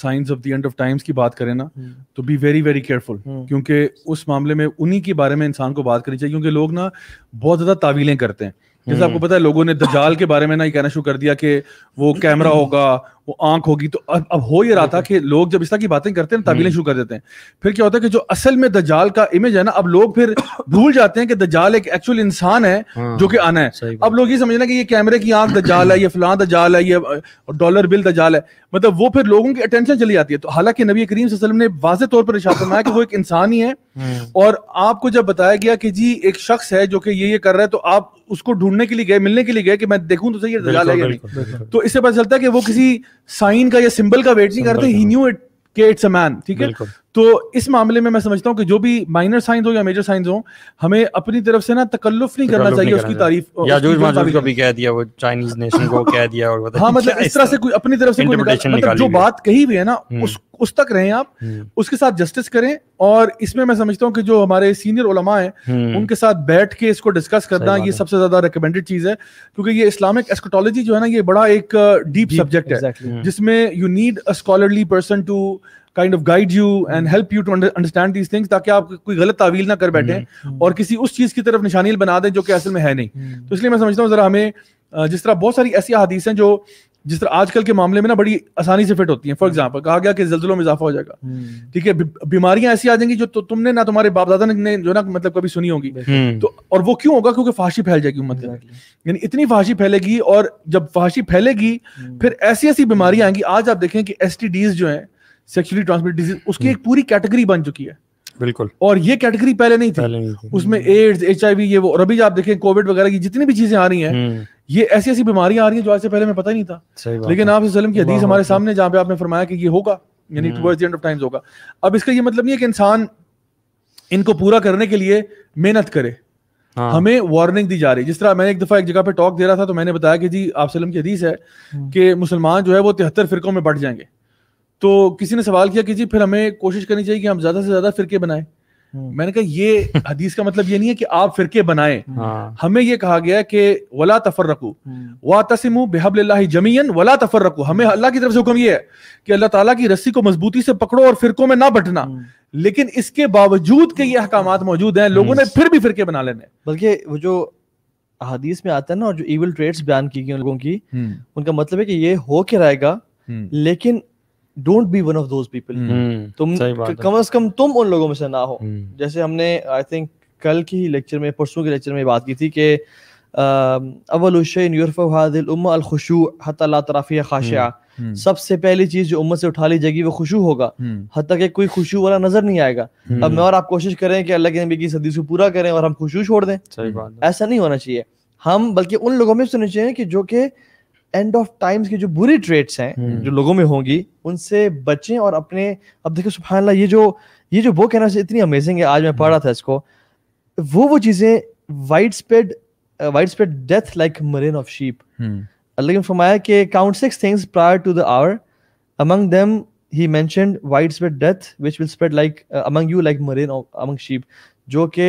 signs of the end of times की बात करें ना हम्म। तो बी वेरी वेरी केयरफुल क्योंकि उस मामले में उन्हीं के बारे में इंसान को बात करनी चाहिए क्योंकि लोग ना बहुत ज्यादा तावीलें करते हैं जैसे आपको पता है लोगों ने दजाल के बारे में ना ये कहना शुरू कर दिया कि वो कैमरा होगा वो आंख होगी तो अब अब हो ये रहा था कि लोग जब इस तरह की बातें करते हैं ताबीलें तो हम्म। शुरू कर देते हैं फिर क्या होता है कि जो असल में दजाल का इमेज है ना अब लोग फिर भूल जाते हैं कि दजाल एक एक्चुअल इंसान है हाँ, जो कि आना है अब लोग ये समझना कि ये कैमरे की आंख दजाल है ये फलां दजाल है ये डॉलर बिल दजाल है मतलब वो फिर लोगों की अटेंशन चली जाती है तो हालांकि नबी करीम वसल्लम ने वाजे तौर पर इशारा फरमाया कि वो एक इंसान ही है हम्म। और आपको जब बताया गया कि जी एक शख्स है जो कि ये ये कर रहा है तो आप उसको ढूंढने के लिए गए मिलने के लिए गए कि मैं देखूं तो सही है दजाल है या नहीं तो इससे पता चलता है कि वो किसी साइन का या सिंबल का वेट नहीं करते ही न्यू इट के इट्स अ मैन ठीक है तो इस मामले में मैं समझता हूँ कि जो भी माइनर साइंस हो या मेजर साइंस हो हमें अपनी तरफ से ना तकल्लुफ नहीं करना चाहिए उसकी तारीफ भी कह दिया वो चाइनीज नेशन को कह दिया और हाँ मतलब इस तरह से कोई अपनी तरफ से मतलब जो बात कही भी है ना हम्म। उस उस तक रहे आप हम्म। उसके साथ जस्टिस करें और इसमें मैं समझता हूँ कि जो हमारे सीनियर उलमा हैं हम्म। उनके साथ बैठ के इसको डिस्कस करना ये सबसे ज्यादा रिकमेंडेड चीज है क्योंकि ये इस्लामिक एस्कोटोलॉजी जो है ना ये बड़ा एक डीप सब्जेक्ट है हाँ। जिसमें you need a scholarly person to kind of guide you and help you to understand these things ताकि आप कोई गलत तावील ना कर बैठे hmm. और किसी उस चीज की तरफ निशानी बना दें जो कि असल में है नहीं hmm. तो इसलिए मैं समझता हूँ जरा हमें जिस तरह बहुत सारी ऐसी हदीस हैं जो जिस तरह आजकल के मामले में ना बड़ी आसानी से फिट होती है फॉर एग्जाम्पल कहा गया कि जल्जलों में इजाफा हो जाएगा hmm. ठीक है बीमारियां ऐसी आ जाएंगी जो तो तुमने ना तुम्हारे बाप दादा ने जो ना मतलब कभी सुनी होगी तो और वो क्यों होगा क्योंकि फाशी फैल जाएगी उम्मत यानी इतनी फाशी फैलेगी और जब फाशी फैलेगी फिर ऐसी ऐसी बीमारियां आएंगी आज आप देखें कि एस जो है सेक्सुअली ट्रांसमिट डिजीज उसकी हम्म। एक पूरी कैटेगरी बन चुकी है बिल्कुल और ये कैटेगरी पहले नहीं थी, पहले नहीं थी। उसमें एड्स एच ये वो और अभी आप देखें कोविड वगैरह की जितनी भी चीजें आ रही हैं हम्म। ये ऐसी ऐसी बीमारियां आ रही हैं जो आज से पहले मैं पता ही नहीं था लेकिन आप की हदीस हमारे सामने जहाँ पे आपने फरमाया कि ये होगा यानी towards the end of times होगा अब इसका ये मतलब नहीं है कि इंसान इनको पूरा करने के लिए मेहनत करे हाँ। हमें वार्निंग दी जा रही है जिस तरह मैंने एक दफा एक जगह पे टॉक दे रहा था तो मैंने बताया कि जी आप सलम की हदीस है हम्म। कि मुसलमान जो है वो तिहत्तर फिरकों में बढ़ जाएंगे तो किसी ने सवाल किया कि जी फिर हमें कोशिश करनी चाहिए कि हम ज्यादा से ज्यादा फिरके बनाएं हम्म। मैंने कहा ये हदीस का मतलब ये नहीं है कि आप फिरके बनाएं हम्म। हाँ। हमें ये कहा गया कि वला तफर रखू हम्म। वा तसिम बेहब जमीन वला तफर रखू हमें अल्लाह की तरफ से हुक्म ये है कि अल्लाह ताला की रस्सी को मजबूती से पकड़ो और फिरकों में ना बटना लेकिन इसके बावजूद के ये अहकाम मौजूद हैं लोगों ने फिर भी फिरके बना लेने बल्कि वो जो हदीस में आता है ना और जो इवल ट्रेड्स बयान की गई लोगों की उनका मतलब है कि ये हो के रहेगा लेकिन don't be one of those people तुम कम अज कम तुम उन लोगों में से ना हो hmm. जैसे हमने आई थिंक कल की ही लेक्चर में परसों के लेक्चर में बात की थी कि अवल यूरफादिल उम्मा hmm. Hmm. सबसे पहली चीज जो उम्मत से उठा ली जाएगी वो खुशू होगा हती कि कोई खुशू वाला नजर नहीं आएगा अब मैं और आप कोशिश करें कि अल्लाह के नबी की सदी हदीस को पूरा करें और हम खुशू छोड़ दें ऐसा नहीं होना चाहिए हम बल्कि उन लोगों में सुनना चाहिए कि जो कि एंड ऑफ टाइम्स की जो बुरी ट्रेड्स हैं हम्म। जो लोगों में होंगी उनसे बचें और अपने अब देखो सुबह ये जो ये जो बुक है ना इतनी अमेजिंग है आज मैं पढ़ रहा था इसको वो वो चीजें wide spread wide spread death like murrain of sheep लेकिन फरमाया कि count six things prior to the hour among them he mentioned widespread death death which will spread like among you like murrain among sheep जो कि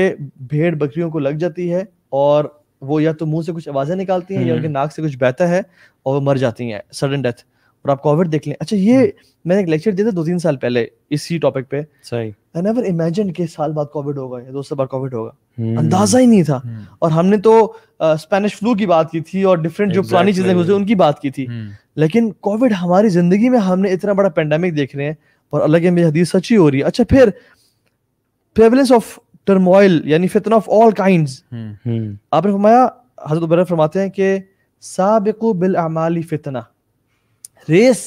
भेड़ बकरियों को लग जाती है और वो या तो मुंह से कुछ आवाजें निकालती हैं या उनके हम्म। नाक से कुछ बहता है और वो मर जाती हैं सडन डेथ और आप कोविड देख लें अच्छा ये हम्म। मैंने एक लेक्चर दिया था दो तीन साल पहले इसी टॉपिक पे सही आई नेवर इमेजिन के साल बाद कोविड होगा या दो साल बाद कोविड होगा हम्म। अंदाजा ही नहीं था और हमने तो स्पेनिश फ्लू की बात की थी और डिफरेंट जो पुरानी चीजें हुई उनकी बात की थी लेकिन कोविड हमारी जिंदगी में हमने इतना बड़ा पेंडेमिक देख रहे हैं और अलग मेरी हदीस सच्ची हो रही है अच्छा फिर प्रेवलेंस ऑफ टर्मोइल यानी फितना ऑफ ऑल काइंड आपने फरमाया हजरत उबर फरमाते हैं कि साबिकु बिल अमाली फितना race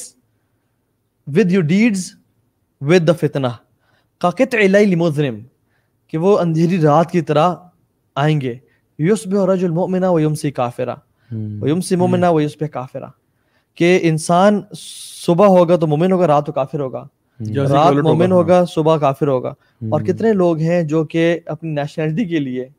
with your deeds with the फितना काकत लिमोजनम कि वो अंधेरी रात की तरह आएंगे युसबिना व युमसी काफिरा hmm. युमसी मोमिना व युसब काफिरा कि इंसान सुबह होगा तो मोमिन होगा रात तो काफिर होगा हम्म। रात मोमिन होगा सुबह काफिर होगा हम्म। और कितने लोग हैं जो कि अपनी नेशनैलिटी के लिए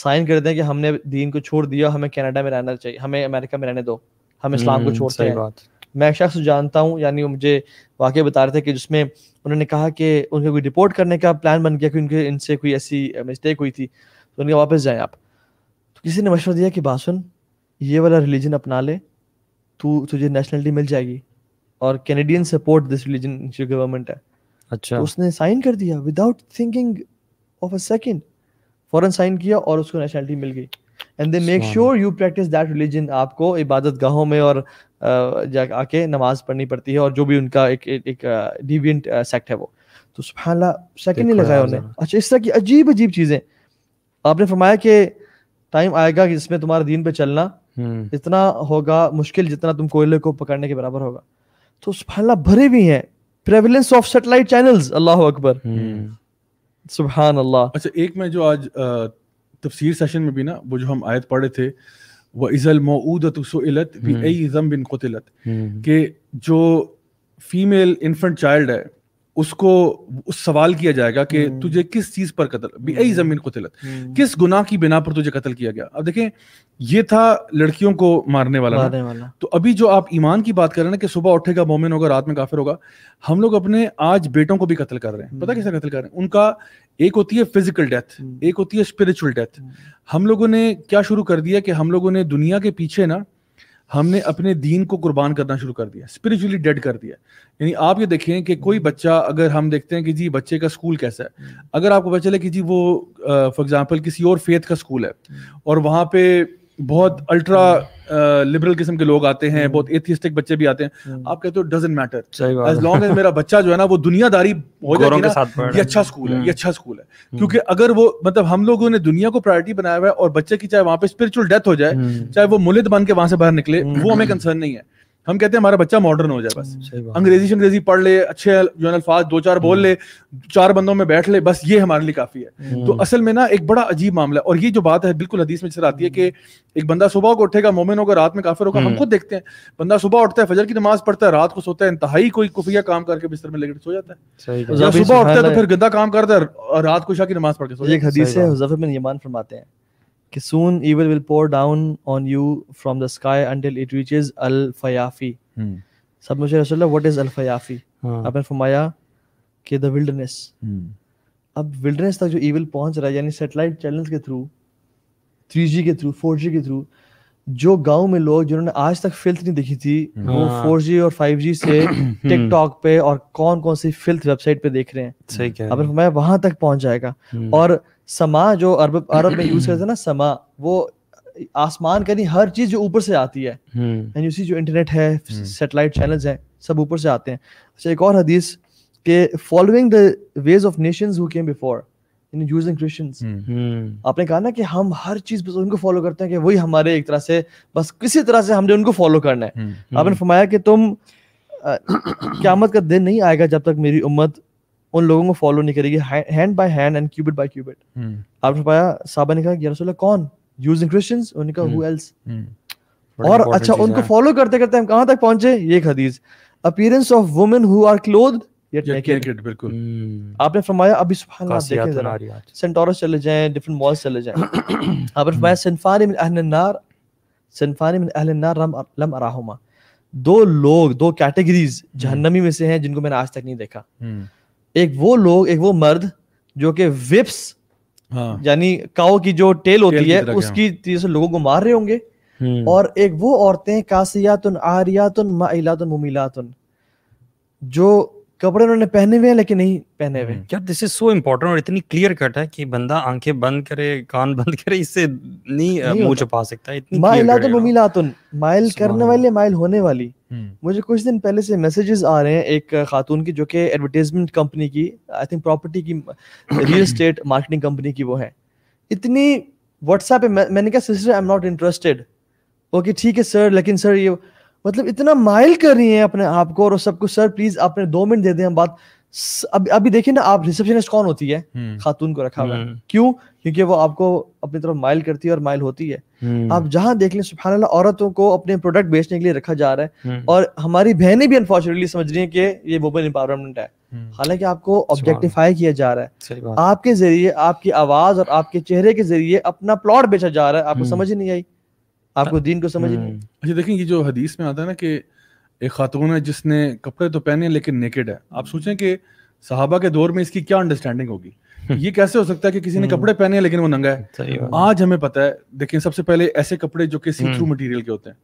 साइन कर दें कि हमने दीन को छोड़ दिया हमें कनाडा में रहना चाहिए हमें अमेरिका में रहने दो हम इस्लाम को हम्म, छोड़ते हैं मैं एक शख्स जानता हूँ यानी मुझे वाकई बता रहे थे कि जिसमें उन्होंने कहा कि उनके कोई रिपोर्ट करने का प्लान बन गया कि उनके इनसे कोई ऐसी मिस्टेक हुई थी तो उनके वापस जाए आप तो किसी ने मशवरा दिया कि बासुन ये वाला रिलीजन अपना ले तू तु, तुझे नेशनलिटी मिल जाएगी और कैनेडियन सपोर्ट दिस रिलीजन जो गवर्नमेंट है अच्छा तो उसने साइन कर दिया without thinking of a second फॉरन साइन किया और उसको नेशनलिटी मिल गई and they make sure you practise that religion आपको इबादत गाहों में और आके नमाज पढ़नी पड़ती है और जो भी उनका एक एक डिवियंट सेक्ट है वो तो सुबह सेकंड नहीं लगाया उन्हें अच्छा इस तरह की अजीब अजीब चीजें आपने फरमाया कि टाइम आएगा कि इसमें तुम्हारे दीन पे चलना हम्म। इतना होगा मुश्किल जितना तुम कोयले को पकड़ने के बराबर होगा तो सुबह भरे भी हैं प्रेवलेंस ऑफ सेटेलाइट चैनल्स अल्लाह अकबर सुबहान अल्लाह अच्छा एक मैं जो आज तफसीर सेशन में भी ना वो जो हम आयत पढ़े थे वह इज़ल मऊदत सुइलत भी हम्म। अई ज़म्बिन कुतिलत हम्म। के जो फीमेल इन्फेंट चाइल्ड है उसको उस सवाल किया जाएगा कि हम्म। तुझे किस चीज पर कत्ल बेई हम्म। जमीन कतलत हम्म। किस गुनाह की बिना पर तुझे कत्ल किया गया अब देखें ये था लड़कियों को मारने वाला, मारने वाला। तो अभी जो आप ईमान की बात कर रहे हैं ना कि सुबह उठेगा मोमिन होगा रात में काफिर होगा हम लोग अपने आज बेटों को भी कत्ल कर रहे हैं पता कैसे कत्ल कर रहे हैं उनका एक होती है फिजिकल डेथ एक होती है स्पिरिचुअल डेथ हम लोगों ने क्या शुरू कर दिया कि हम लोगों ने दुनिया के पीछे ना हमने अपने दीन को कुर्बान करना शुरू कर दिया स्पिरिचुअली डेड कर दिया यानी आप ये देखें कि कोई hmm. बच्चा अगर हम देखते हैं कि जी बच्चे का स्कूल कैसा है hmm. अगर आपको पता चले कि जी वो फॉर एग्जांपल किसी और फेथ का स्कूल है hmm. और वहाँ पे बहुत अल्ट्रा लिबरल uh, किस्म के लोग आते हैं बहुत एथियस्टिक बच्चे भी आते हैं हम्म। आप कहते हो doesn't matter as long as मेरा बच्चा जो है ना वो दुनियादारी हो जाए ये अच्छा स्कूल है ये अच्छा स्कूल है हम्म। अच्छा हम्म। क्योंकि अगर वो मतलब हम लोगों ने दुनिया को प्रायोरिटी बनाया हुआ है और बच्चे की चाहे वहां पे स्पिरिचुअल डेथ हो जाए चाहे वो मुलिद बन के वहां से बाहर निकले वो हमें कंसर्न नहीं है हम कहते हैं हमारा बच्चा मॉडर्न हो जाए बस हम्म, अंग्रेजी अंग्रेजी पढ़ ले अच्छे जो अल्फाज दो चार बोल हम्म। ले चार बंदों में बैठ ले बस ये हमारे लिए काफी है हम्म। तो असल में ना एक बड़ा अजीब मामला है और ये जो बात है बिल्कुल हदीस में चल आती है कि एक बंदा सुबह को उठेगा मोमिन होगा रात में काफी होगा हम खुद देखते हैं बंदा सुबह उठता है फजर की नमाज पढ़ता है रात को सोता है इंतहाई कोई कुफिया काम करके बिस्तर में लेकर सो जाता है सुबह उठता है तो फिर गंदा काम करता है रात को शाह की नमाज पढ़ के सो एक हदीस है फरमाते हैं कि soon soon will pour down on you from the sky until it reach is अल फयाफी सब मुझे रसोल्ला वट इज अल फयाफी आपने फरमाया कि द विल्डनेस hmm. अब विल्डनेस तक जो ईविल पहुंच रहा है यानी सेटेलाइट चैनल के थ्रू थ्री के थ्रू फोर के थ्रू जो गांव में लोग जिन्होंने आज तक फिल्थ नहीं देखी थी हम्म। वो फोर हाँ। जी और फाइव जी से टिकटॉक हम्म। पे और कौन कौन सी फिल्थ वेबसाइट पे देख रहे हैं अब मैं वहां तक पहुंच जाएगा हम्म। और समा जो अरब अरब में यूज करते हैं ना समा वो आसमान का नहीं हर चीज जो ऊपर से आती है एंड यू सी जो इंटरनेट है सेटेलाइट चैनल्स हैं सब ऊपर से आते हैं अच्छा एक और हदीस के following the ways of nations who came before Hmm. Hmm. आपने कहा ना कि हम हर चीज बस उनको फॉलो करते हैं कि वही हमारे एक तरह से बस किसी तरह से हमने उनको फॉलो करना है hmm. आपने फरमाया कि तुम क्यामत का दिन नहीं आएगा जब तक मेरी उम्मत उन लोगों को फॉलो नहीं करेगी hand by hand and cubit by cubit आपने फरमाया साहबा ने कहा या रसूल कौन यूज इन क्रिश्चियंस उन्होंने कहा हु एल्स और अच्छा उनको फॉलो करते करते हम कहां तक पहुंचे ये एक हदीस appearance of women who are clothed आपने फरमाया अभी सुभान सेंटोरस चले जाएं डिफरेंट मॉल चले जाएं आपने फरमाया दो लोग दो कैटेगरीज जहनमी hmm. में से हैं जिनको मैंने आज तक नहीं देखा hmm. एक वो लोग एक वो मर्द जो कि विप्स हाँ। यानी काओ की जो टेल होती टेल है उसकी हाँ। तीर से लोगों को मार रहे होंगे hmm. और एक वो औरतें कासियातुन आरियातुन माइलातुन मुमिलातुन जो कपड़े उन्होंने पहने हुए हैं लेकिन नहीं पहने हुए हम्म। यार दिस इज सो इम्पोर्टेंट और इतनी क्लियर कट है कि बंदा आंखें बंद करे कान बंद करे इससे नहीं मुंह छुपा सकता इतनी माइल मुमी मुमिलातुन माइल करने वाले माइल होने वाली हम्म। मुझे कुछ दिन पहले से मैसेजेस आ रहे हैं एक खातून की जो कि एडवर्टाइजमेंट कंपनी की आई थिंक प्रॉपर्टी की रियल स्टेट मार्केटिंग कंपनी की वो है इतनी व्हाट्सएप मैंने कहा sister I am not interested okay ठीक है सर लेकिन सर ये मतलब इतना माइल कर रही हैं अपने आप को और सबको सर प्लीज आपने दो मिनट दे दें हम बात अभी अभी देखिए ना आप रिसेप्शनिस्ट कौन होती है हम्म। खातून को रखा हुआ है हम्म। क्यों क्योंकि वो आपको अपनी तरफ माइल करती है और माइल होती है हम्म। आप जहां देख लें सुबह औरतों को अपने प्रोडक्ट बेचने के लिए रखा जा रहा है और हमारी बहनें भी अनफॉर्चुनेटली समझ रही है कि ये वुमेन एम्पावरमेंट है हालांकि आपको ऑब्जेक्टिफाई किया जा रहा है आपके जरिए आपकी आवाज और आपके चेहरे के जरिए अपना प्लॉट बेचा जा रहा है आपको समझ ही नहीं आई आपको हाँ। दीन को समझ नहीं हम्म। अच्छा देखें ये जो हदीस में आता है ना कि एक खातून है जिसने कपड़े तो पहने लेकिन नेकेड है आप हम्म। सोचें कि साहबा के दौर में इसकी क्या अंडरस्टैंडिंग होगी हम्म। ये कैसे हो सकता है कि किसी ने कपड़े पहने लेकिन वो नंगा है आज हमें पता है देखिए सबसे पहले ऐसे कपड़े जो कि सी थ्रू मटेरियल के होते हैं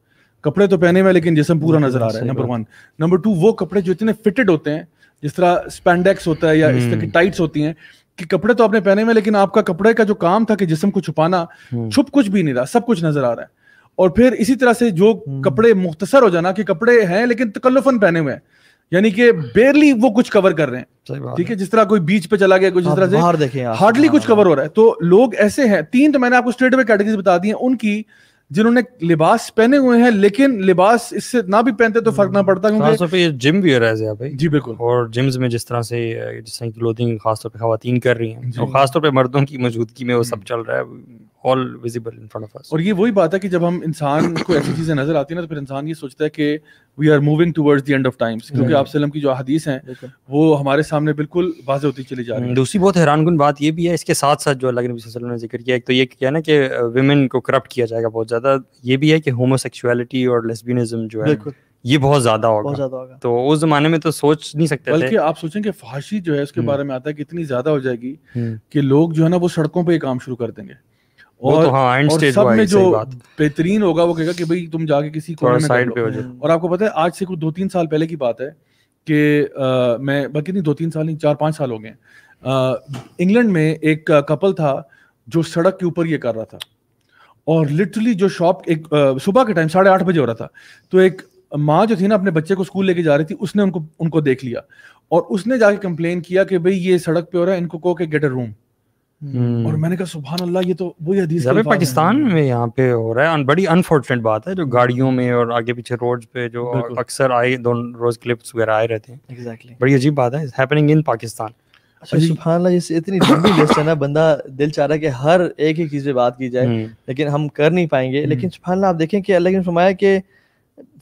कपड़े तो पहने हुए लेकिन जिसम पूरा नजर आ रहा है नंबर वन नंबर टू वो कपड़े जो इतने फिटेड होते हैं जिस तरह स्पेंडेक्स होता है या इस तरह की टाइट्स होती है कि कपड़े तो आपने पहने हुए लेकिन आपका कपड़े का जो काम था कि जिसम को छुपाना छुप कुछ भी नहीं रहा सब कुछ नजर आ रहा है और फिर इसी तरह से जो हम्म। कपड़े मुख्तसर हो जाना कि कपड़े हैं लेकिन तकल्लुफन पहने हुए हैं यानी कि बेरली वो कुछ कवर कर रहे हैं ठीक है जिस तरह कोई बीच पे चला गया कुछ जिस हाँ, तरह से हार्डली कुछ कवर हाँ। हो रहा है तो लोग ऐसे हैं तीन तो मैंने आपको स्ट्रेट वे कैटेगरी बता दी है उनकी जिन्होंने लिबास पहने हुए हैं लेकिन लिबास इससे ना भी पहनते तो फर्क ना हम्म। पड़ता क्योंकि जिम भी है यहाँ जी बिल्कुल और जिम्स में जिस तरह से जिस तरह की क्लोथिंग खासतौर पर खातन कर रही हैं और खासतौर पर मर्दों की मौजूदगी में वो सब चल रहा है all visible in front of us और ये वही बात है कि जब हम इंसान को ऐसी चीजें नजर आती है ना तो फिर इंसान ये सोचता है कि we are moving towards the end of times क्योंकि आप सलम की जो हदीस हैं वो हमारे सामने बिल्कुल वाज होती चली जा रही है दूसरी बहुत हैरानगुन बात ये भी है इसके साथ साथ जो अल्लाह के नबी वसल्लम ने जिक्र किया एक तो ये किया ना कि वुमेन को करप्ट किया जाएगा बहुत ज्यादा ये भी है कि होमोसेक्सुअलिटी और लेस्बियनिज्म जो है ये बहुत ज्यादा होगा।, होगा तो उस जमाने में तो सोच नहीं सकते बल्कि आप सोचें कि फाशी जो है उसके हम्म। बारे में आता है कि इतनी ज्यादा हो जाएगी हम्म। कि लोग जो है ना वो सड़कों पर काम शुरू कर देंगे तो और तो हाँ, सब में जो बेहतरीन होगा वो कहेगा कि भाई तुम जाके किसी और आपको पता है आज से कुछ दो तीन साल पहले की बात है कि मैं बल्कि नहीं दो तीन साल नहीं चार पांच साल हो गए इंग्लैंड में एक कपल था जो सड़क के ऊपर ये कर रहा था और लिटरली जो शॉप एक सुबह के टाइम साढ़े आठ बजे हो रहा था तो एक माँ जो थी ना अपने बच्चे को स्कूल लेके जा रही थी उसने उनको उनको देख लिया और उसने जाके कंप्लेन किया कि भाई ये सड़क पे हो रहा है इनको कहो के गेट अ रूम हम्म। और मैंने कहा सुबह अल्लाह ये तो वही हदीस है पाकिस्तान में यहाँ पे हो रहा है बड़ी अनफॉर्चुनेट बात है जो हम्म। गाड़ियों में और आगे पीछे रोड पे जो अक्सर आए दोनों रोज क्लिप्स वगैरह आए रहते हैं exactly. बड़ी अजीब बात है हैपनिंग इन पाकिस्तान अच्छा जैसे इतनी लंबी लिस्ट है ना बंदा दिल चाह रहा है कि हर एक ही चीज़ पे बात की जाए हम्म। लेकिन हम कर नहीं पाएंगे लेकिन सुबह आप देखें कि अल्लाह ने फरमाया कि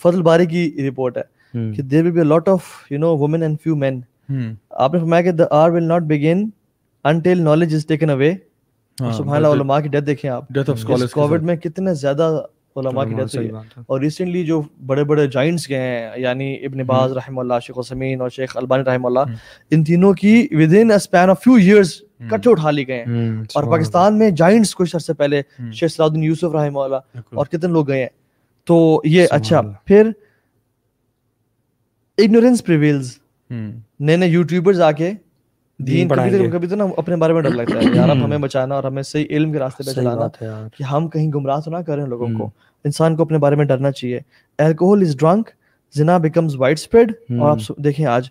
फजल बारी की रिपोर्ट है कि there will be lot of you know women and few man आपने फरमाया कि the hour will not begin until knowledge is taken away सुभान उलमा की डेथ देखें आप डेथ ऑफ स्कॉलर्स कोविड में कितने ज्यादा उलमा हाँ, की डेथ हुई और रिसेंटली जो बड़े बड़े जॉइंट्स गए हैं यानी इब्न हम्म। बाज रहमल्ला शेख उसमीन और शेख अलबानी रहमल्ला हम्म। इन तीनों की within a span of few years कट्ठे उठा लिए गए हम्म, और पाकिस्तान में जॉइंट्स कुछ अरसे पहले शेख सलाउद्दीन यूसुफ रहमल्ला और कितने लोग गए हैं तो ये अच्छा फिर इग्नोरेंस प्रिवेल्स नए नए यूट्यूबर्स आके दीन कभी तो कभी तो ना अपने बारे में डर लगता है यार हमें बचाना और हमें सही इल्म के रास्ते पे चलाना है यार। कि हम कहीं गुमराह तो ना करें लोगों को हम्म। इंसान को अपने बारे में डरना चाहिए एल्कोहल इज ड्रंक जिना बिकम्स वाइड स्प्रेड और आप हम्म। देखें आज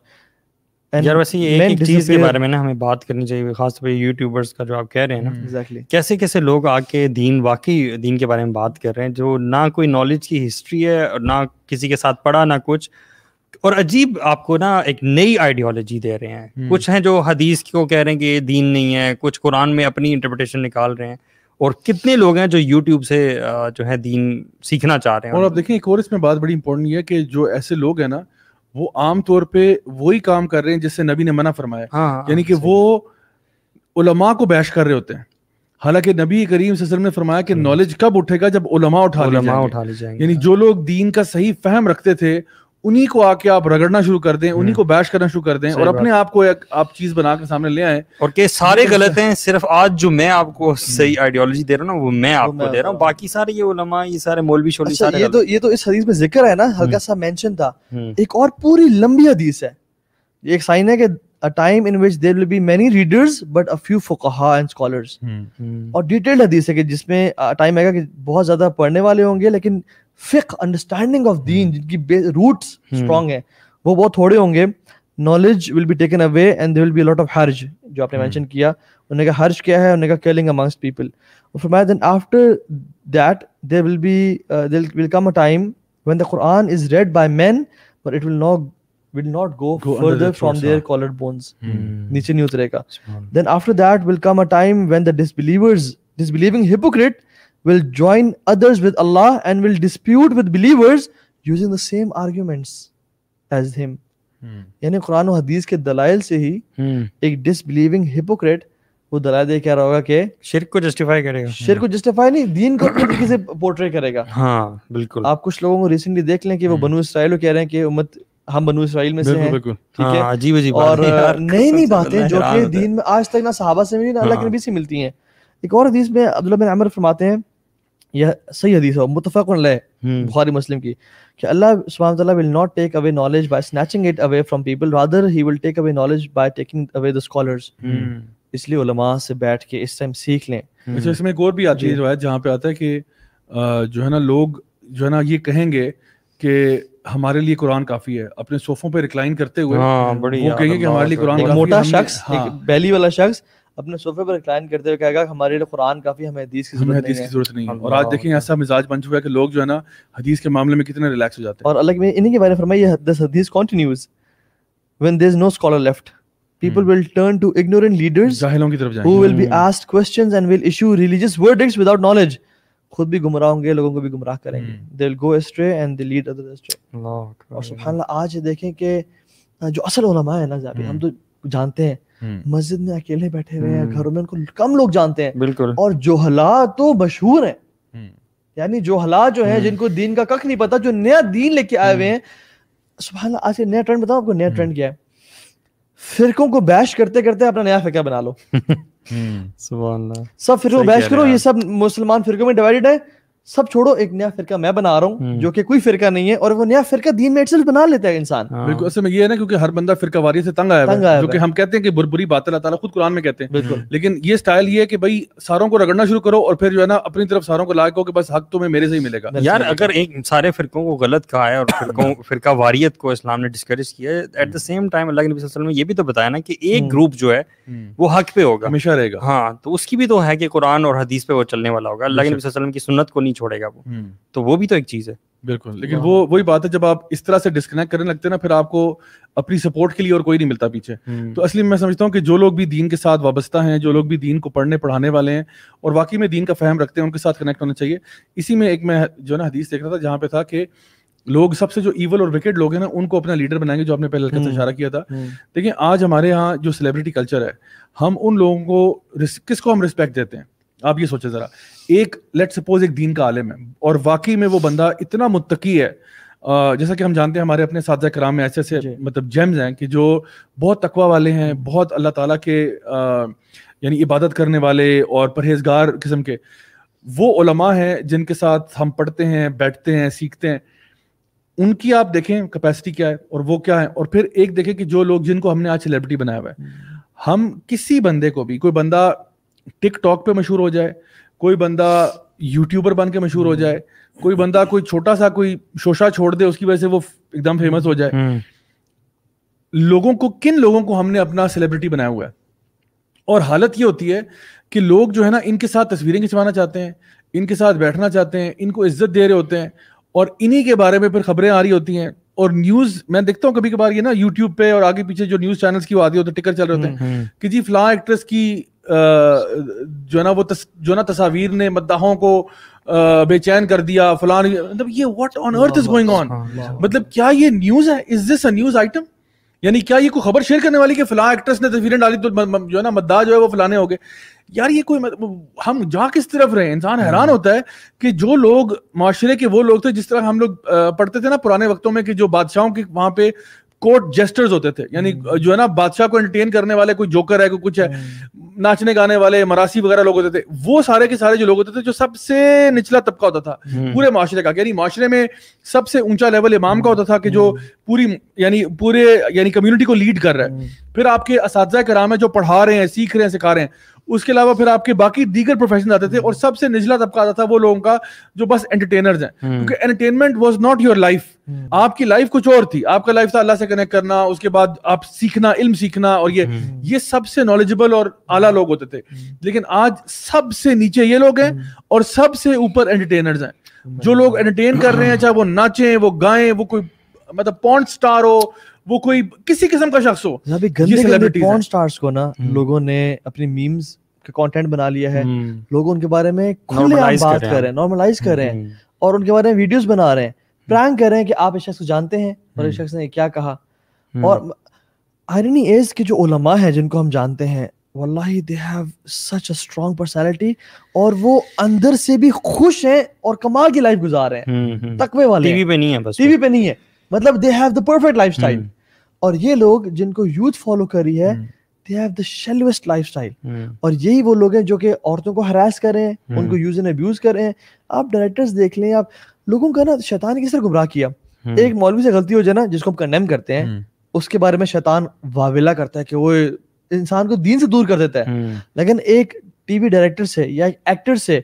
यार वैसे ये एक, एक चीज के बारे में ना हमें बात करनी चाहिए खास तौर पे यूट्यूबर्स का जो आप कह रहे हैं ना एग्जैक्टली हम्म। exactly. कैसे कैसे लोग आके दीन वाकई दीन के बारे में बात कर रहे हैं जो ना कोई नॉलेज की हिस्ट्री है और ना किसी के साथ पढ़ा ना कुछ और अजीब आपको ना एक नई आइडियोलॉजी दे रहे हैं हम्म। कुछ हैं जो हदीस को कह रहे हैं कि ये दीन नहीं है कुछ कुरान में अपनी इंटरप्रिटेशन निकाल रहे हैं और कितने लोग हैं जो यूट्यूब से जो है दीन सीखना चाह रहे हैं और आप देखें एक और इसमें बात बड़ी इंपॉर्टेंट है कि जो ऐसे लोग हैं ना वो आम तौर पे वही काम कर रहे हैं जिससे नबी ने मना फरमाया हाँ, हाँ यानी कि वो उलमा को बैश कर रहे होते हैं हालांकि नबी करीम वसल्लम ने फरमाया कि नॉलेज हम्म। कब उठेगा जब उलमा उठा उलमा उठा ली जाएंगे यानी जो लोग दीन का सही फहम रखते थे उन्हीं को आके आप रगड़ना शुरू कर दें उन्हीं हम्म। को बैश करना शुरू कर दें और अपने आप को एक आप चीज बना के सामने ले आए और के सारे तो गलत हैं सिर्फ आज जो मैं आपको हम्म। सही आइडियोलॉजी दे रहा हूँ ना वो मैं आपको मैं दे रहा हूँ बाकी सारे ये उलमा ये सारे मौलवी शोलवी अच्छा, सारे ये तो ये तो इस हदीस में जिक्र है ना हम्म। हल्का सा मेंशन था एक और पूरी लंबी हदीस है एक साइन है कि a time in which there will be many readers but a few fuqaha and scholars hmm. Hmm. और डिटेल्ड हदीस है कि जिसमें टाइम आएगा कि बहुत ज्यादा पढ़ने वाले होंगे लेकिन फिक अंडरस्टैंडिंग ऑफ दीन जिनकी रूट स्ट्रॉन्ग hmm. है वो बहुत थोड़े होंगे knowledge will be taken away and will be lot of हर्ज जो आपने मेंशन hmm. किया उन्होंने कहा हर्ज क्या है उन्होंने कहा killing amongst people then after that there will be there will come a time when the Quran is read by men but it will not will not go, go further from their collar bones hmm. niche nahi utrega then after that will come a time when the disbelievers disbelieving hypocrite will join others with Allah and will dispute with believers using the same arguments as him. Hmm. यानी कुरान और हदीस के दलाइल से ही hmm. एक डिसबिलीविंग हिपोक्रेट वो दलाइल दे क्या होगा कि शिर को जस्टिफाई करेगा शिर को जस्टिफाई नहीं दीन को अपने तरीके से पोर्ट्रे करेगा हाँ बिल्कुल आप कुछ लोगों को रिसेंटली देख लें कि वो hmm. बनु इसराइल कह रहे हैं कि उम्मत हम बनु इसराइल में से हैं ठीक है हाँ, अजीब अजीब और नई नई बातें जो कि दीन में आज तक ना सहाबा से मिली ना अल्लाह के हाँ। नबी से मिलती हैं एक और हदीस में अब्दुल्लाह बिन अमर फरमाते हैं यह सही हदीस है मुतफ़क़ हम्म। बुखारी मुस्लिम की कि अल्लाह सुब्हान तआला will not take away knowledge by snatching it away from people rather he will take away knowledge by taking away the scholars इसलिए उलमा से बैठ के इस टाइम सीख लें हम्म। अच्छा इसमें एक और भी आती है रिवायत जहाँ पे आता है कि जो है ना लोग जो है ना ये कहेंगे कि हमारे लिए कुरान काफी है अपने सोफों पे रिक्लाइन करते हुए हाँ, वो कहेंगे कि हमारे लिए कुरान एक मोटा शख्स हाँ, एक बैली वाला शख्स अपने सोफे पर रिक्लाइन करते हुए कहेगा हमारे लिए तो कुरान काफी हमें हदीस की जरूरत नहीं, जरूरत नहीं है हाँ, और आज हाँ, देखें हाँ। ऐसा मिजाज बन चुका है कि लोग जो है ना हदीस के मामले में कितने रिलैक्स हो जाते हैं और अलग में इन्हीं के बारे में फरमाइए दिस हदीस continues when there is no scholar left people will turn to ignorant leaders जाहिलों की तरफ जाएंगे who will be asked questions and will issue religious verdicts without knowledge खुद भी गुमराह होंगे लोगों को भी गुमराह करेंगे they will go astray and they lead other astray और सुभान अल्लाह आज देखें कि जो असल उलमा है ना जाबी हम्म। हम तो जानते हैं हम्म। मस्जिद में अकेले बैठे हुए हैं हम्म। घरों में उनको कम लोग जानते हैं बिल्कुल और जोहला तो मशहूर है हम्म। यानी जोहला जो है जिनको दीन का कख नहीं पता जो नया दीन लेके आए हुए हैं सुबह आज नया ट्रेंड बताओ आपको नया ट्रेंड क्या है फिरकों को बैश करते करते अपना नया फिका बना लो सुबह सब फिर बैश करो ये सब मुसलमान फिरकों में डिवाइडेड है सब छोड़ो एक नया फिरका मैं बना रहा हूँ हम्म। जो कि कोई फिरका नहीं है और वो नया फिरका दीन में इटसेल्फ बना लेता है इंसान हाँ। बिल्कुल असल में ये है ना क्योंकि हर बंदा फिरका वारी से तंग आया है जो कि हम कहते हैं कि बुरी बात अल्लाह ताला खुद कुरान में कहते हैं लेकिन ये स्टाइल ये है कि भाई सारों को रगड़ना शुरू करो और फिर जो है ना अपनी तरफ सारों को ला के बस हक तुम्हें तो मेरे से ही मिलेगा यार अगर एक सारे फिरकों को गलत कहा है और फिरकों फिरका वारियत को इस्लाम ने डिस्करेज किया है एट द सेम टाइम अल्लाह के नबी ने ये भी तो बताया ना कि एक ग्रुप हम्म। जो है हम्म। वो हक पे होगा हमेशा रहेगा हाँ तो उसकी भी तो है कि कुरान और हदीस पे वो चलने वाला होगा अल्लाह के नबी की सुन्नत को नहीं नहीं छोड़ेगा वो हम्म। तो वो भी तो एक चीज है बिल्कुल तो लेकिन वो वही बात है जब आप इस तरह से डिस्कनेक्ट करने लगते हैं ना फिर आपको अपनी सपोर्ट के लिए और कोई नहीं मिलता पीछे हम्म। तो असली मैं समझता हूँ कि जो लोग भी दीन के साथ वाबस्ता हैं जो लोग भी दीन को पढ़ने पढ़ाने वाले हैं और वाकई में दीन का फहम रखते हैं उनके साथ कनेक्ट होना चाहिए इसी में एक मैं जो ना हदीस देख रहा था जहाँ पे था कि लोग सबसे जो इवल और विकेट लोग हैं ना उनको अपना लीडर बनाएंगे जो आपने पहले हल्का हम्म, इशारा किया था देखिए आज हमारे यहाँ जो सेलिब्रिटी कल्चर है हम उन लोगों को किसको हम रिस्पेक्ट देते हैं आप ये सोचे जरा एक लेट सपोज एक दीन का आलम है और वाकई में वो बंदा इतना मुतकी है जैसा कि हम जानते हैं हमारे अपने साजा कराम में ऐसे ऐसे मतलब जेम्स हैं कि जो बहुत तकवा वाले हैं बहुत अल्लाह ताला के यानी इबादत करने वाले और परहेजगार किस्म के वो उलमा हैं जिनके साथ हम पढ़ते हैं बैठते हैं सीखते हैं उनकी आप देखें कैपेसिटी क्या है और वो क्या है और फिर एक देखें कि जो लोग जिनको हमने आज सेलिब्रिटी बनाया हुआ है हम्म। हम किसी बंदे को भी कोई बंदा टिकटॉक पे मशहूर हो जाए कोई बंदा यूट्यूबर बन के मशहूर हो हम्म। जाए कोई बंदा कोई छोटा सा कोई शोशा छोड़ दे उसकी वजह से वो एकदम फेमस हो जाए हम्म। लोगों को किन लोगों को हमने अपना सेलिब्रिटी बनाया हुआ है और हालत ये होती है कि लोग जो है ना इनके साथ तस्वीरें खिंचवाना चाहते हैं इनके साथ बैठना चाहते हैं इनको इज्जत दे रहे होते हैं और इन्हीं के बारे में फिर खबरें आ रही होती हैं और न्यूज मैं देखता हूँ कभी कभार ये ना यूट्यूब पे और आगे पीछे जो न्यूज चैनल्स की वो आदि होते टिकर चल रहे होते हैं हम्म, हम्म। कि जी फ्ला एक्ट्रेस की जो ना वो तस, जो ना तस्वीर ने मद्दाहों को बेचैन कर दिया फलान मतलब ये what on earth is going on मतलब क्या ये न्यूज है is this a news item यानी क्या ये कोई खबर शेयर करने वाली कि फिलहाल एक्ट्रेस ने तस्वीरें डाली तो जो है ना मद्दा जो है वो फलाने हो गए यार ये कोई मतलब, हम जा किस तरफ रहे इंसान हम्म। हैरान होता है कि जो लोग माशरे के वो लोग थे जिस तरह हम लोग पढ़ते थे ना पुराने वक्तों में कि जो बादशाहों के वहां पे कोर्ट जेस्टर्स होते थे यानी हम्म। जो है ना बादशाह को एंटरटेन करने वाले कोई जोकर है कोई कुछ है हम्म। नाचने गाने वाले मरासी वगैरह लोग होते थे वो सारे के सारे जो लोग होते थे जो सबसे निचला तबका होता था हम्म। पूरे माशरे का यानी माशरे में सबसे ऊंचा लेवल इमाम का होता था कि जो पूरी यानी पूरे यानी कम्युनिटी को लीड कर रहा है फिर आपके इस कराम है जो पढ़ा रहे हैं सीख रहे हैं सिखा रहे हैं उसके अलावा फिर आपके बाकी दीगर प्रोफेशन आते थे और हम्म। सबसे निचला तबका आता था वो लोगों का जो बस एंटरटेनर्स हैं हम्म। क्योंकि entertainment was not your life आपकी लाइफ कुछ और थी आपका लाइफ था अल्लाह से कनेक्ट करना उसके बाद आप सीखना इल्म सीखना और ये हम्म। ये सबसे नॉलेजेबल और आला लोग होते थे लेकिन आज सबसे नीचे ये लोग हैं और सबसे ऊपर एंटरटेनर्स हैं जो लोग एंटरटेन कर रहे हैं चाहे वो नाचें वो गाएं वो कोई मतलब पॉन्ट स्टार हो वो कोई किसी किस्म का शख्स हो अभी गंदे गंदे पॉर्न स्टार्स को ना हम्म। लोगों ने अपनी मीम्स का कंटेंट बना लिया है हम्म। लोग उनके बारे में खुले बात कर रहे हैं नॉर्मलाइज कर रहे हैं हम्म। और उनके बारे में वीडियोस बना रहे हैं प्रैंक कर रहे हैं कि आप इस शख्स को जानते हैं और इस शख्स ने क्या कहा और आयरनी एज के जो उलमा है जिनको हम जानते हैं वल्लाही they have such a strong personality और वो अंदर से भी खुश हैं और कमाल की लाइफ गुजार रहे हैं तकवे वाले टीवी पे नहीं है बस टीवी पे नहीं है मतलब they have the perfect lifestyle और ये लोग जिनको यूथ फॉलो कर रही है they have the shallowest lifestyle और यही वो लोग हैं जो कि औरतों को हरास कर रहे हैं hmm. उनको यूज एंड अब्यूज कर रहे हैं आप डायरेक्टर्स देख लें आप लोगों का ना शैतान किस तरह गुमराह किया hmm. एक मौलवी से गलती हो जाए ना जिसको हम कंडेम करते हैं hmm. उसके बारे में शैतान वाविला करता है कि वो इंसान को दीन से दूर कर देता है hmm. लेकिन एक टीवी डायरेक्टर से या एक एक्टर से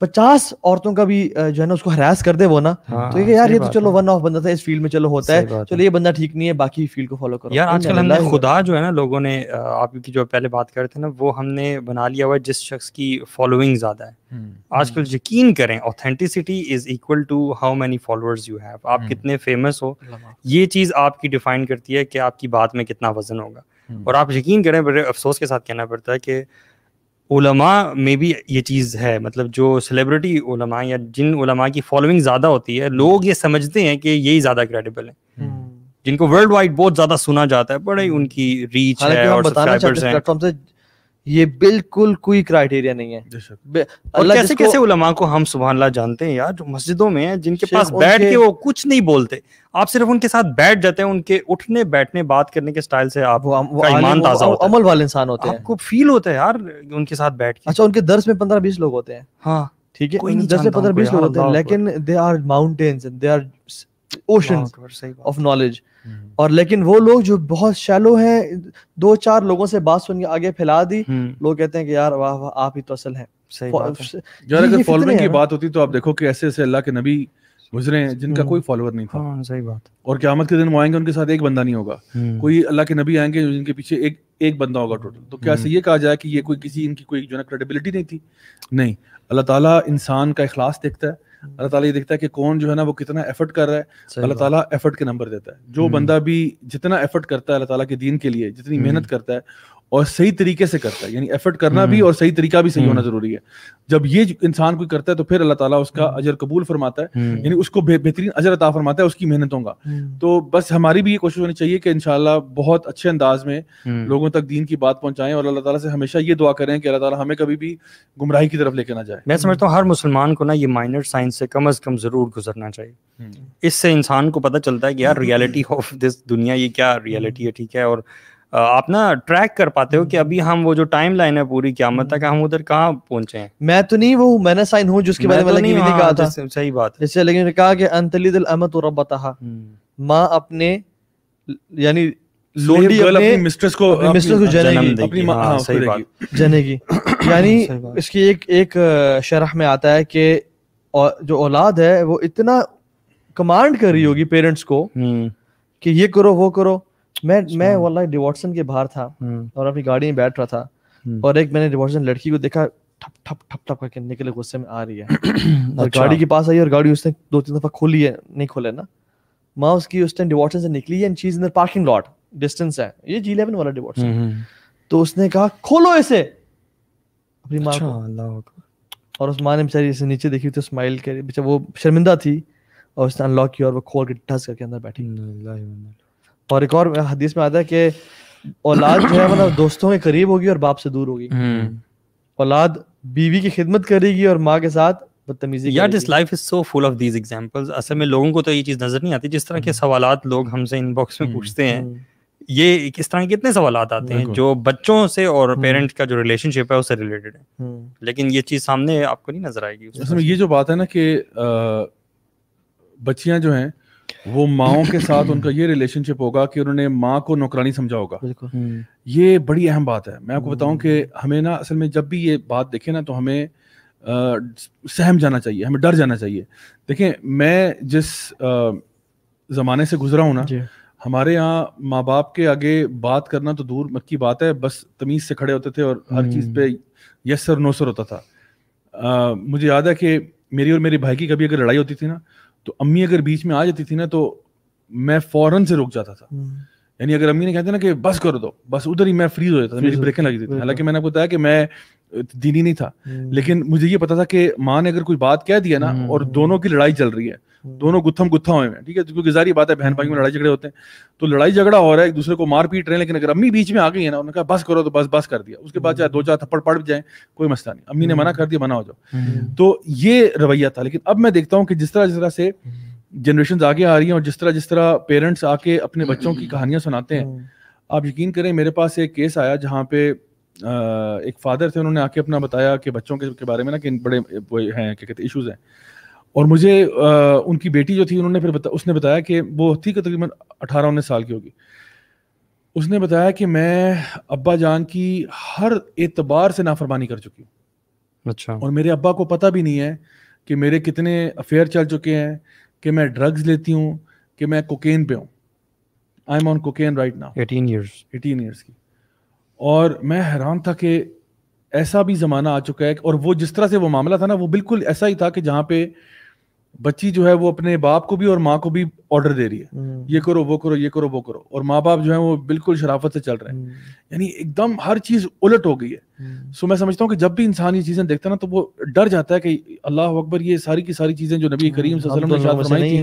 पचास औरतों का भी जो है ना उसको हरास कर दे वो ना हाँ, तो ये हाँ, यार ये तो चलो वन ऑफ बंदा था इस फील्ड में चलो होता है चलो ये बंदा ठीक नहीं है बाकी फील्ड को फॉलो करो यार आजकल हमने खुदा जो है ना लोगों ने आपकी जो पहले बात कर रहे थे ना वो हमने बना लिया हुआ है जिस शख्स की फॉलोइंग ज्यादा है हम्म, हम्म। आजकल यकीन करें authenticity is equal to how many followers you have आप हम्म। कितने फेमस हो ये चीज आपकी डिफाइन करती है कि आपकी बात में कितना वजन होगा और आप यकीन करें बड़े अफसोस के साथ कहना पड़ता है कि उलमा में भी ये चीज़ है मतलब जो सेलिब्रिटी उलमा या जिन उलमा की फॉलोइंग ज़्यादा होती है हम्म। लोग ये समझते हैं कि यही ज़्यादा क्रेडिबल है हम्म। जिनको वर्ल्ड वाइड बहुत ज्यादा सुना जाता है बड़े हम्म। उनकी रीच है और सब्सक्राइबर्स हैं से ये बिल्कुल कोई क्राइटेरिया नहीं है अल्लाह कैसे कैसे उलमा को हम सुबहानला जानते हैं यार जो मस्जिदों में हैं जिनके पास बैठ के वो कुछ नहीं बोलते आप सिर्फ उनके साथ बैठ जाते हैं उनके उठने बैठने बात करने के स्टाइल से आप ईमान ताजा होता अमल वाले इंसान होते हैं आपको फील होता है यार उनके साथ बैठ के अच्छा उनके दर्श में पंद्रह बीस लोग होते हैं हाँ ठीक है कोई दस से पंद्रह बीस लोग होते हैं लेकिन they are mountains they are ocean of knowledge हम्म। और लेकिन वो लोग जो बहुत शैलो हैं दो चार लोगों से बात सुन के आगे फैला दी हम्म। लोग कहते हैं कि यार वाह वाह आप ही तो असल हैं सही बात है अगर फॉलोइंग की बात होती तो आप देखो कि ऐसे ऐसे अल्लाह के नबी गुजरे हैं जिनका हम्म। कोई फॉलोअर नहीं था हाँ, सही बात और क्यामत के दिन वो आएंगे उनके साथ एक बंदा नहीं होगा कोई अल्लाह के नबी आएंगे जिनके पीछे एक एक बंदा होगा टोटल तो क्या ये कहा जाए कि ये कोई किसी इनकी कोई जो है क्रेडिबिलिटी नहीं थी नहीं अल्लाह ताला इंसान का इखलास देखता है हम्म। अल्लाह ताला ये देखता है कि कौन जो है ना वो कितना एफर्ट कर रहा है अल्लाह ताला एफर्ट के नंबर देता है जो हम्म। बंदा भी जितना एफर्ट करता है अल्लाह ताला के दीन के लिए जितनी हम्म। मेहनत करता है और सही तरीके से करता है यानी एफर्ट करना भी हम्म। और सही तरीका भी सही होना हम्म। जरूरी है जब ये इंसान कोई करता है तो फिर अल्लाह ताला उसका हम्म। अजर कबूल फरमाता है यानी उसको बेहतरीन अजर अता फरमाता है उसकी मेहनतों का तो बस हमारी भी ये कोशिश होनी चाहिए कि इनशाला बहुत अच्छे अंदाज में लोगों तक दीन की बात पहुंचाएं और अल्लाह ताला से हमेशा ये दुआ करें कि अल्लाह ताला हमें कभी भी गुमराही की तरफ लेके ना जाए मैं समझता हूँ हर मुसलमान को ना ये माइनर साइंस से कम अज कम जरूर गुजरना चाहिए इससे इंसान को पता चलता है कि यार रियलिटी ऑफ दिस दुनिया ये क्या रियलिटी है ठीक है और आप ना ट्रैक कर पाते हो कि अभी हम वो जो टाइम लाइन है पूरी क्या तक हम उधर कहाँ पहुंचे हैं मैं तो नहीं वो मैंने साइन हूँ जिसके बारे में तो नहीं, हाँ, कहा था सही बात है लेकिन कहा कि अंतलिद अमत रब बता माँ अपने यानी लोडी अपने मिस्ट्रेस को मिस्ट्रेस को जनेगी अपनी हाँ, हाँ, सही बात जनेगी यानी इसकी एक एक शरह में आता है कि जो औलाद है वो इतना कमांड कर रही होगी पेरेंट्स हम्म। को हम्म। कि ये करो वो करो मैं अच्छा। मैं वाला डिवॉटसन के बाहर था हम्म। और अपनी गाड़ी में बैठ रहा था हम्म। और एक मैंने डिवॉटसन लड़की को देखा ठप ठप ठप ठप करके निकले गुस्से में आ रही है और अच्छा। गाड़ी के पास आई और गाड़ी उसने दो तीन दफा खोली है नहीं खोले ना माँ उसकी उस टाइम डिवॉटसन से निकली है चीज इन पार्किंग लॉट डिस्टेंस है ये जी इलेवन वाला डिवॉटसन हम्म, तो उसने कहा खोलो इसे अपनी माँ अच्छा, और उस माँ ने बेचारी इसे नीचे देखी तो स्माइल कर वो शर्मिंदा थी और उसने अनलॉक किया और वो खोल के टस करके अंदर बैठी और एक और हदीस में आता है कि औलाद जो है मतलब दोस्तों के करीब होगी और बाप से दूर होगी हम्म। औलाद बीवी की खिदमत करेगी और माँ के साथ बदतमीजी यार this life is so full of these examples असल में लोगों को तो ये चीज नजर नहीं आती जिस तरह के हम्म। सवाल लोग हमसे इनबॉक्स में हम्म। पूछते हैं ये किस तरह के इतने सवाल आते हैं जो बच्चों से और पेरेंट का जो रिलेशनशिप है उससे रिलेटेड है लेकिन ये चीज सामने आपको नहीं नजर आएगी ये जो बात है ना कि बच्चियां जो हैं वो माओ के साथ उनका ये रिलेशनशिप होगा कि उन्होंने माँ को नौकरानी समझा होगा हम्म। ये बड़ी अहम बात है मैं आपको हम्म। बताऊं कि हमें ना असल में जब भी ये बात देखे ना तो हमें आ, सहम जाना चाहिए हमें डर जाना चाहिए देखें मैं जिस ज़माने से गुजरा हूँ ना हमारे यहाँ माँ बाप के आगे बात करना तो दूर मक्की की बात है बस तमीज़ से खड़े होते थे और हर चीज़ पे यस सर नो सर होता था आ, मुझे याद है कि मेरी और मेरे भाई की कभी अगर लड़ाई होती थी ना तो अम्मी अगर बीच में आ जाती थी ना तो मैं फौरन से रुक जाता था हम्म। यानी अगर अम्मी ने कहते ना कि बस करो दो तो, बस उधर ही मैं फ्रीज हो जाता था मेरी ब्रेकें लगी थी हालांकि मैंने आपको बताया कि मैं दीनी नहीं था हम्म। लेकिन मुझे ये पता था कि माँ ने अगर कोई बात कह दिया ना हम्म, और दोनों की लड़ाई चल रही है दोनों गुत्थम गुत्था हुए हैं ठीक है तो क्योंकि जारी बात है बहन भाई में लड़ाई झगड़े होते हैं तो लड़ाई झगड़ा हो रहा है एक दूसरे को मार पीट रहे हैं लेकिन अगर अम्मी बीच में आ गई है ना उन्होंने कहा बस करो तो बस बस कर दिया उसके बाद चाहे दो चार थप्पड़ पड़ जाए कोई मसला नहीं अम्मी ने मना कर दिया मना हो जाओ हम्म। तो ये रवैया था लेकिन अब मैं देखता हूँ कि जिस तरह जिस तरह से जनरेशन आगे आ रही है और जिस तरह जिस तरह पेरेंट्स आके अपने बच्चों की कहानियां सुनाते हैं हम्म। आप यकीन करें मेरे पास एक केस आया जहाँ पे एक फादर थे उन्होंने आके अपना बताया कि बच्चों के, बारे में ना कि बड़े हैं क्या कहते इशूज़ हैं और मुझे आ, उनकी बेटी जो थी उन्होंने फिर बता, उसने बताया कि वो थी तकरीबन अठारह उन्नीस साल की होगी उसने बताया कि मैं अब्बा जान की हर एतबार से नाफरमानी कर चुकी हूँ अच्छा और मेरे अब्बा को पता भी नहीं है कि मेरे कितने अफेयर चल चुके हैं कि मैं ड्रग्स लेती हूँ कि मैं कोकेन पे हूँ I am on cocaine right now eighteen years eighteen years की और मैं हैरान था कि ऐसा भी ज़माना आ चुका है और वो जिस तरह से वो मामला था ना वो बिल्कुल ऐसा ही था कि जहाँ पे बच्ची जो है वो अपने बाप को भी और माँ को भी ऑर्डर दे रही है हम्म। ये करो वो करो ये करो वो करो और माँ बाप जो है वो बिल्कुल शराफत से चल रहे हैं हम्म। यानी एकदम हर चीज उलट हो गई है हम्म। सो मैं समझता हूँ कि जब भी इंसान ये चीजें देखता है ना तो वो डर जाता है कि अल्लाह अकबर ये सारी की सारी चीजें जो नबी करीम तो ने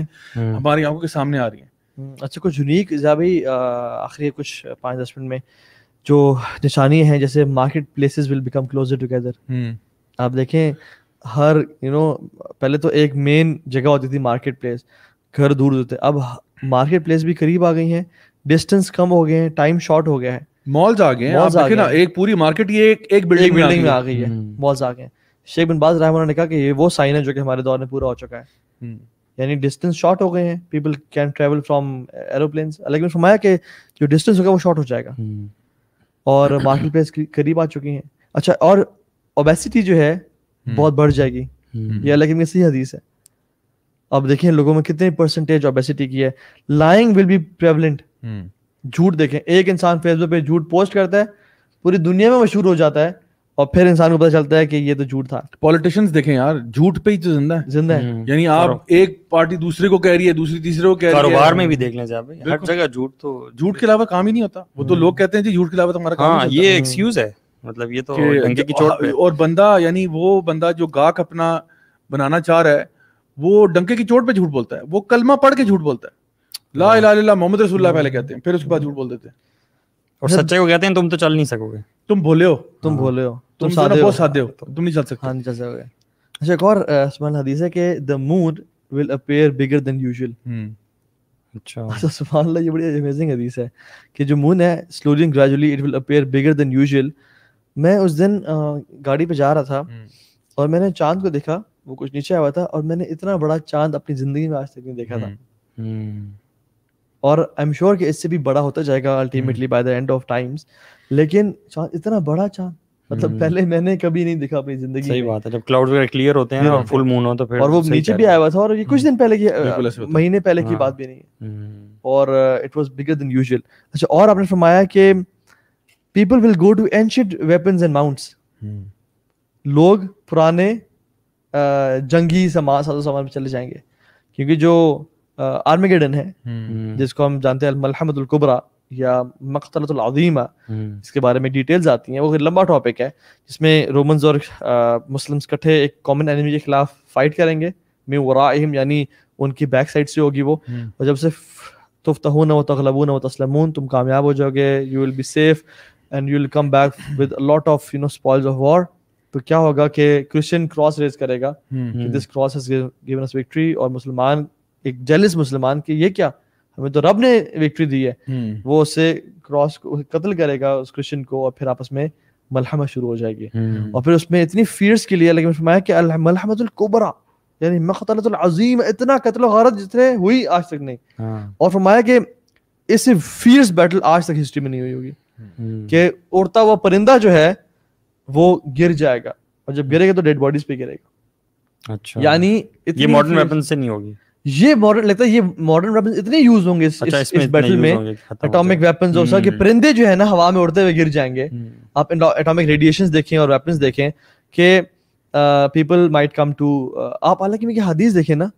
हमारी आंखों के सामने आ रही है अच्छा कुछ यूनिक आखिरी कुछ पाँच दस मिनट में जो निशानी है जैसे market places will become closer together आप देखें हर यू you नो know, पहले तो एक मेन जगह होती थी मार्केट प्लेस घर दूर होते अब मार्केट प्लेस भी करीब आ गई है डिस्टेंस कम हो गए हैं टाइम शॉर्ट हो गया है मॉल्स आ गए हैं ना एक पूरी मार्केट ये एक एक बिल्डिंग में आ गई है मॉल्स hmm. आ गए शेख बिन बाज रहमान ने कहा कि ये वो साइन है जो कि हमारे दौर में पूरा हो चुका है hmm. यानी डिस्टेंस शॉर्ट हो गए हैं people can travel from aeroplane लेकिन फरमाया कि जो डिस्टेंस होगा वो शॉर्ट हो जाएगा hmm. और मार्केट प्लेस करीब आ चुकी हैं अच्छा और ओबेसिटी जो है हम्म। बहुत बढ़ जाएगी हम्म। ये अलग में सही हदीस है अब देखें लोगों में कितने परसेंटेज ऑबेसिटी की है लाइंग विल बी प्रेवलेंट झूठ देखें एक इंसान फेसबुक पे झूठ पोस्ट करता है पूरी दुनिया में मशहूर हो जाता है और फिर इंसान को पता चलता है कि ये तो झूठ था पॉलिटिशियंस देखें यार झूठ पे ही तो जिंदा है जिंदा है हम्म। यानी आप एक पार्टी दूसरे को कह रही है दूसरी तीसरे को कह रही है कारोबार में भी देख लें हर जगह झूठ तो झूठ के अलावा काम ही नहीं होता वो तो लोग कहते हैं जी झूठ के अलावा तुम्हारा तो काम हाँ, ये एक्सक्यूज है मतलब ये तो डंगे की चोट हाँ, पे और बंदा यानी वो बंदा जो गाक अपना बनाना चाह रहा है वो डंके की चोट पे झूठ बोलता है वो कलमा पढ़ के झूठ बोलता है ला हाँ। इलाहा इल्लल्लाह मोहम्मद रसूलुल्लाह हाँ। पहले कहते हैं फिर उसके बाद झूठ बोल देते हैं और सच्चे को कहते हैं तुम तो चल नहीं सकोगे तुम भोले हो तुम भोले हो तुम सादे हो सादे हो तो- तुम नहीं चल सकते हां चल सकोगे अच्छा एक और सुभान हदीस है कि the moon will appear bigger than usual हम्म। अच्छा अच्छा सुभान अल्लाह ये बड़ी अमेजिंग हदीस है कि जो मून है slowly and gradually it will appear bigger than usual मैं उस दिन गाड़ी पे जा रहा था हम्म। और मैंने चांद को देखा वो कुछ नीचे आया था और मैंने इतना बड़ा चांद अपनी जिंदगी में आज तक नहीं देखा था हम्म। हम्म। और आई एम श्योर कि इससे भी बड़ा होता जाएगा ultimately by the end of times लेकिन चांद इतना बड़ा चांद मतलब पहले मैंने कभी नहीं देखा अपनी जिंदगी सही बात है जब क्लाउड वगैरह क्लियर होते हैं और फुल मून हो तो फिर और वो नीचे भी आया हुआ था और ये कुछ दिन पहले की महीने पहले की बात हाँ। भी नहीं है और it was bigger than usual अच्छा और आपने फरमाया कि people will go to ancient weapon and mounts लोग पुराने जंगी समाज साधो समाज में चले जाएंगे क्योंकि जो आर्मेगेडन है hmm. Hmm. जिसको हम जानते हैं मलहमदुल कुबरा या मकतलतुल अजीमा hmm. इसके बारे में डिटेल्स आती हैं वो लंबा टॉपिक है जिसमें रोमन्स और मुस्लिम्स इकट्ठे एक कॉमन एनिमी के खिलाफ फाइट करेंगे मे वराइम यानी उनकी बैक साइड से होगी वो और जब से तहुन व तखलबून व तस्लमून तुम कामयाब हो जाओगे you will be safe and you will come back with lot of you know spoils of war तो क्या होगा कि क्रिश्चियन क्रॉस रेज करेगा कि this cross has given us victory और मुसलमान एक जेलिस मुसलमान कि ये क्या हमें तो रब ने विक्ट्री दी है hmm. वो उसे क्रॉस को कत्ल करेगा उस क्रिश्चियन को और फिर आपस में मलहमा शुरू हो जाएगी hmm. और फिर उसमें इतनी फीर्स के लिए लेकिन फरमाया कि मलहमतुल्कुबरा यानी मकतलतुल अजीम इतना कत्ल गरत जितने हुई आज तक नहीं ah. और फरमाया कि इससे फीर्स बैटल आज तक हिस्ट्री में नहीं हुई होगी हम्म। कि उड़ता हुआ परिंदा जो है वो गिर जाएगा और जब गिरेगा तो डेड बॉडीज पे गिरेगा अच्छा यानी ये मॉडर्न वेपन से नहीं होगी ये मॉडर्न लगता है ये मॉडर्न वेपन इतने यूज होंगे इस, अच्छा, इस, इस बैटल में एटॉमिक वेपन्स और सब हम्म। परिंदे जो है ना हवा में उड़ते हुए गिर जाएंगे हम्म। आप एटॉमिक रेडिएशन देखें और वेपन देखें कि पीपल माइट कम टू आप हालांकि मेरी हदीस देखें ना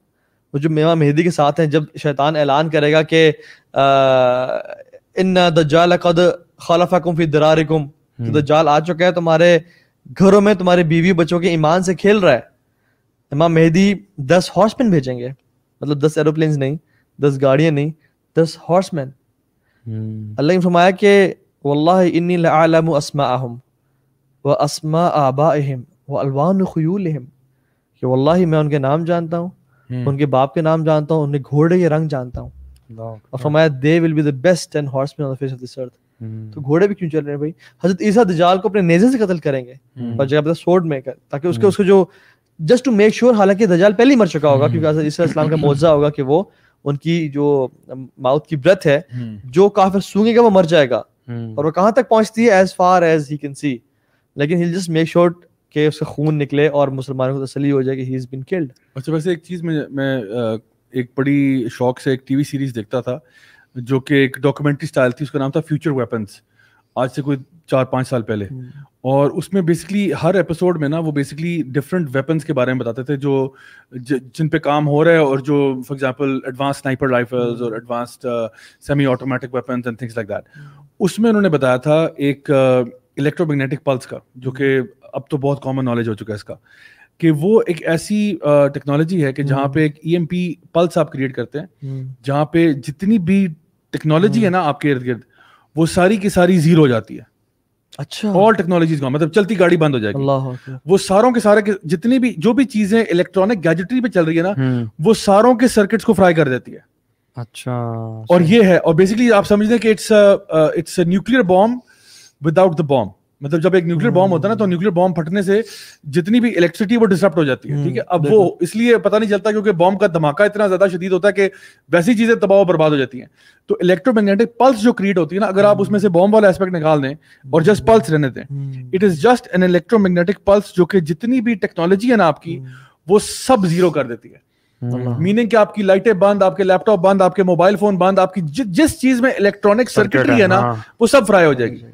वो जो मेवा मेहदी के साथ हैं जब शैतान ऐलान करेगा कि uh, इन दज्जाल कद खलफाकुम फी दरारिकुम तो हम्म। दज्जाल आ चुका है तुम्हारे घरों में तुम्हारे बीवी बच्चों के ईमान से खेल रहा है इमाम मेहदी दस हॉर्समैन भेजेंगे मतलब दस एरोप्लेन नहीं दस गाड़ियाँ नहीं दस हॉर्समैन अल्लाह ने फरमाया कि वल्लाह इन्नी लम अस्माअहुम व अस्मा आबाएहिम व अलवान खुयूलहिम कि वल्लाह मैं उनके नाम जानता हूँ हम्म। उनके बाप के नाम जानता हूँ उनके घोड़े के रंग जानता हूँ और फरमाया they will be the best and horseman on the face of this earth तो हम्म। घोड़े भी क्यों चल रहे हैं भाई हजरत ईसा दजाल को अपने नेजे से कत्ल करेंगे और हम्म। जगह सोड में कर, ताकि उसके हम्म। उसको जो जस्ट टू मेक श्योर हालांकि दजाल पहले ही मर चुका होगा क्योंकि ईसा इस्लाम का मुआवजा होगा कि वो उनकी जो माउथ की ब्रथ है जो काफी सूंगेगा वो मर जाएगा और वो कहां तक पहुंचती है as far as he can see लेकिन ही जस्ट मेक श्योर के उसका खून निकले और मुसलमानों को तसली हो जाए कि ही इज बीन किल्ड अच्छा वैसे एक चीज मैं मैं एक बड़ी शौक से एक टीवी सीरीज देखता था जो कि एक डॉक्यूमेंट्री स्टाइल थी उसका नाम था फ्यूचर वेपन्स आज से कोई चार पाँच साल पहले हम्म। और उसमें बेसिकली हर एपिसोड में ना वो बेसिकली डिफरेंट वेपन्स के बारे में बताते थे जो ज, जिन पे काम हो रहा है और जो for example advance sniper rifles और advanced semi automatic weapons and things like that उसमें उन्होंने बताया था एक इलेक्ट्रोमैग्नेटिक uh, पल्स का जो कि हम्म। अब तो बहुत कॉमन नॉलेज हो चुका है इसका कि वो एक ऐसी टेक्नोलॉजी uh, है कि जहाँ हम्म। पे एक ई e पल्स आप क्रिएट करते हैं जहाँ पे जितनी भी टेक्नोलॉजी है हम्म। ना आपके इर्द गिर्द वो सारी की सारी जीरो हो जाती है अच्छा ऑल टेक्नोलॉजीज का मतलब चलती गाड़ी बंद हो जाएगी वो सारों के सारे जितनी भी जो भी चीजें इलेक्ट्रॉनिक गैजेटरी पे चल रही है ना हम्म। वो सारों के सर्किट्स को फ्राई कर देती है अच्छा और ये है और बेसिकली आप समझ लें कि it's it's nuclear bomb without the bomb मतलब जब एक न्यूक्लियर बॉम्ब होता है ना तो न्यूक्लियर बॉम्ब फटने से जितनी भी इलेक्ट्रिसिटी वो डिस्टर्ब हो जाती है ठीक है हम्म, अब वो इसलिए पता नहीं चलता क्योंकि बॉम्ब का धमाका इतना ज्यादा शदीद होता है कि वैसी चीजें तबाह बर्बाद हो जाती हैं तो इलेक्ट्रोमैग्नेटिक पल्स जो क्रिएट होती है ना अगर आप हम्म। उसमें से बॉम्ब वाला एस्पेक्ट निकाल दें और जस्ट हम्म। पल्स रहने दें it is just an electromagnetic pulse जो कि जितनी भी टेक्नोलॉजी है ना आपकी वो सब जीरो कर देती है मीनिंग कि आपकी लाइटें बंद आपके लैपटॉप बंद आपके मोबाइल फोन बंद आपकी जिस चीज में इलेक्ट्रॉनिक सर्किटरी है ना हाँ। वो सब फ्राई हो जाएगी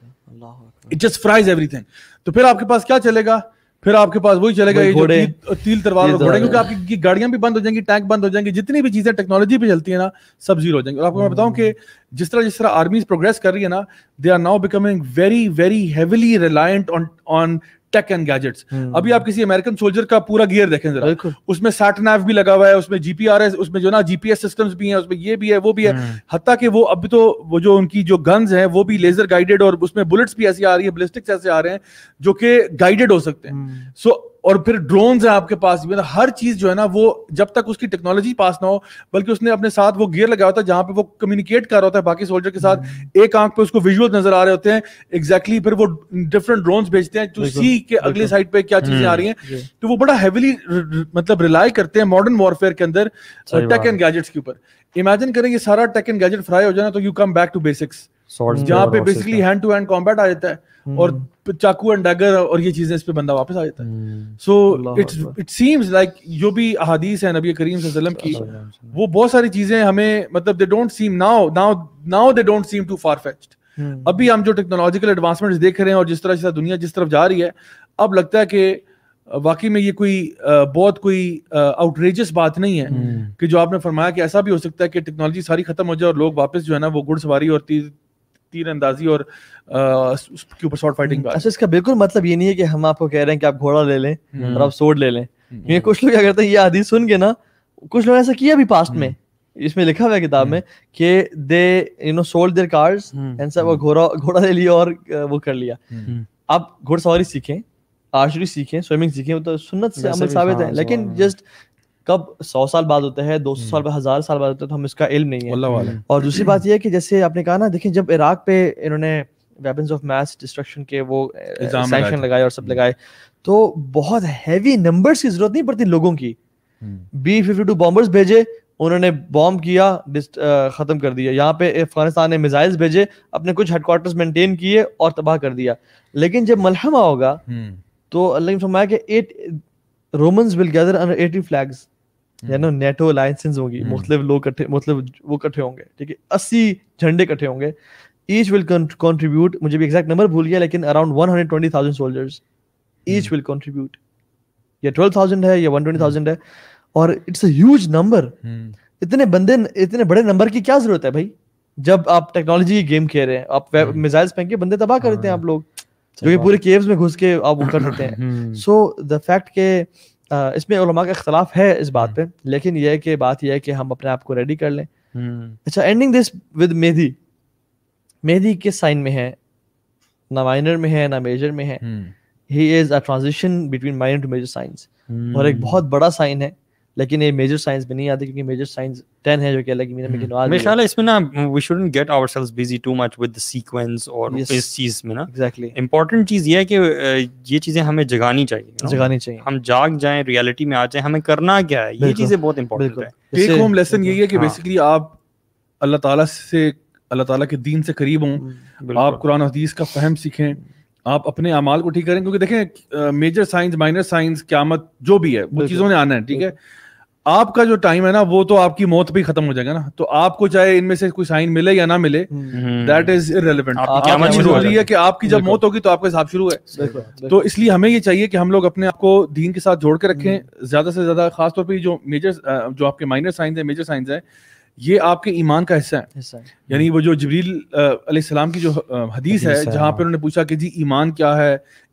इट जस्ट फ्राइज एवरीथिंग तो फिर आपके पास क्या चलेगा फिर आपके पास वही चलेगा ये जो तील तरवार घोड़े क्योंकि आपकी गाड़ियां भी बंद हो जाएंगी टैंक बंद हो जाएंगे जितनी भी चीजें टेक्नोलॉजी पे चलती है ना सब जीरो हो जाएंगे और आपको मैं बताऊं कि जिस तरह जिस तरह आर्मीज प्रोग्रेस कर रही है ना they are now becoming very very heavily reliant on on tech and gadgets अभी आप किसी अमेरिकन सोल्जर का पूरा गियर देखें जरा उसमें सैट नैव भी लगा हुआ है उसमें जीपीआरएस उसमें जो ना जीपीएस सिस्टम्स भी हैं उसमें ये भी है वो भी है हम्म। हत्या कि वो अभी तो वो जो उनकी जो गन्स हैं वो भी लेजर गाइडेड और उसमें बुलेट्स भी ऐसी आ रही है ब्लिस्टिक्स ऐसे आ रहे हैं जो कि गाइडेड हो सकते हैं सो हम्म। और फिर ड्रोन है आपके पास मतलब हर चीज जो है ना वो जब तक उसकी टेक्नोलॉजी पास ना हो बल्कि उसने अपने साथ वो गियर लगाया होता है जहां पे वो कम्युनिकेट कर रहा होता है बाकी सोल्जर के साथ हम्म। एक आंख पे उसको विजुअल नजर आ रहे होते हैं एग्जैक्टली exactly, फिर वो डिफरेंट ड्रोन भेजते हैं टू सी के अगले साइड पे क्या चीजें आ रही हैं हम्म, तो वो बड़ा हैविली मतलब रिलाई करते हैं मॉडर्न वॉरफेयर के अंदर टेक एंड गैजेट्स के ऊपर इमेजिन करें ये सारा टेक एंड गैजेट फ्राई हो जाए तो you come back to basics जहां पे basically hand to hand combat आ जाता है और हम्म। चाकू एंड डैगर और ये चीजें इस पे बंदा वापस आ जाता है so it's it seems like जो भी अहादीस है नबी करीम वसल्लम की वो बहुत सारी चीजें हमें मतलब they don't seem now now now they don't seem too far fetched अभी हम जो टेक्नोलॉजिकल एडवांसमेंट्स देख रहे हैं और जिस तरह से दुनिया जिस तरफ जा रही है अब लगता है कि वाकई में ये कोई बहुत कोई आउटरेजस बात नहीं है हम्म। कि जो आपने फरमाया कि ऐसा भी हो सकता है कि टेक्नोलॉजी सारी खत्म हो जाए और लोग वापस जो है ना वो घुड़सवारी और तीरंदाजी और उसके ऊपर शॉर्ट फाइटिंग का अच्छा इसका बिल्कुल मतलब ये नहीं है कि हम आपको कह रहे हैं कि आप घोड़ा ले लें हम्म। और आप सोड ले लें क्योंकि हम्म। कुछ लोग क्या करते हैं ये आदि सुन के ना कुछ लोगों ऐसा किया भी पास्ट में हम्म। इसमें लिखा हुआ किताब में कि they you know sold their cars and सब घोड़ा घोड़ा ले लिया और वो कर लिया आप घोड़सवारी सीखें आर्चरी सीखें स्विमिंग सीखें तो सुन्नत से अमल साबित हाँ, है लेकिन जस्ट हाँ। कब सौ साल बाद होता है दो सौ साल हम्म। बाद हजार साल बाद होता है तो हम इसका इल्म नहीं है और दूसरी बात यह है कि जैसे आपने कहा ना देखिए जब इराक पे इन्होंने वेपन्स ऑफ मैस डिस्ट्रक्शन के वो सैंक्शन लगाए और सब हम्म। लगाए तो बहुत हैवी नंबर्स की जरूरत नहीं पड़ती लोगों की बी फिफ्टी टू बॉम्बर्स भेजे उन्होंने बॉम्ब किया ख़त्म कर दिया यहाँ पे अफगानिस्तान ने मिसाइल्स भेजे अपने कुछ हेडक्वार्टर्स मेंटेन किए और तबाह कर दिया लेकिन जब मलहमा होगा हम्म। तो अल्लाह ने फरमाया कि at Romans will gather under eighty flags यानी नेटो अलायंसेस होगी मुख्तलिफ लोग मतलब वो इकट्ठे होंगे ठीक है अस्सी झंडे इकट्ठे होंगे ईच विल कॉन्ट्रीब्यूट मुझे भी एग्जैक्ट नंबर भूल गया लेकिन around one hundred twenty thousand soldiers each will contribute या ट्वेल्व थाउजेंड है या वन ट्वेंटी थाउजेंड है और इट्स अज नंबर इतने बंदे इतने बड़े नंबर की क्या जरूरत है भाई जब आप टेक्नोलॉजी गेम खेल रहे हैं आप मिसाइल्स hmm. फेंक के बंदे तबाह कर देते हैं hmm. आप लोग जो कि पूरे केव्स में घुस के आप वो कर सकते हैं सो द फैक्ट के uh, इसमें उलमा का इख्तलाफ है इस बात हम्म। पे लेकिन यह कि बात यह है कि हम अपने आप को रेडी कर लें हम्म। अच्छा एंडिंग दिस विद मेहदी मेहदी किस साइन में है ना माइनर में है ना मेजर में है he is a transition between minor to major signs और एक हम्म। बहुत बड़ा साइन है लेकिन ये मेजर साइंस में नहीं आते क्योंकि मेजर साइंस 10 है जो कि अलग महीने में हम्म। गिनवा मेरे ख्याल इसमें ना we shouldn't get ourselves busy too much with the sequence और इस चीज में ना एग्जैक्टली इंपॉर्टेंट चीज ये है कि ये चीजें हमें जगानी चाहिए you know? जगानी चाहिए हम जाग जाएं रियलिटी में आ जाएं हमें करना क्या है ये चीजें बहुत इंपॉर्टेंट है टेक होम लेसन यही है कि बेसिकली हाँ। आप अल्लाह ताला से अल्लाह ताला के दीन से करीब हों आप कुरान हदीस का फहम सीखें आप अपने अमाल को ठीक करें क्योंकि देखें मेजर साइंस माइनर साइंस क्यामत जो भी है वो चीज़ों ने आना है ठीक है आपका जो टाइम है ना वो तो आपकी मौत पे खत्म हो जाएगा ना तो आपको चाहे इनमें से कोई साइन मिले या ना मिले दैट इज इरेलीवेंट जरूरी है कि आपकी जब मौत होगी तो आपका हिसाब शुरू है तो इसलिए हमें ये चाहिए कि हम लोग अपने आप को दीन के साथ जोड़ के रखें हम्म। ज्यादा से ज्यादा खासतौर पर जो मेजर जो आपके माइनर साइंस है मेजर साइंस है ये आपके ईमान का हिस्सा है यानी वो जो जबरील अलैहिस्सलाम की जो हदीस है जहाँ पर उन्होंने पूछा कि जी ईमान क्या है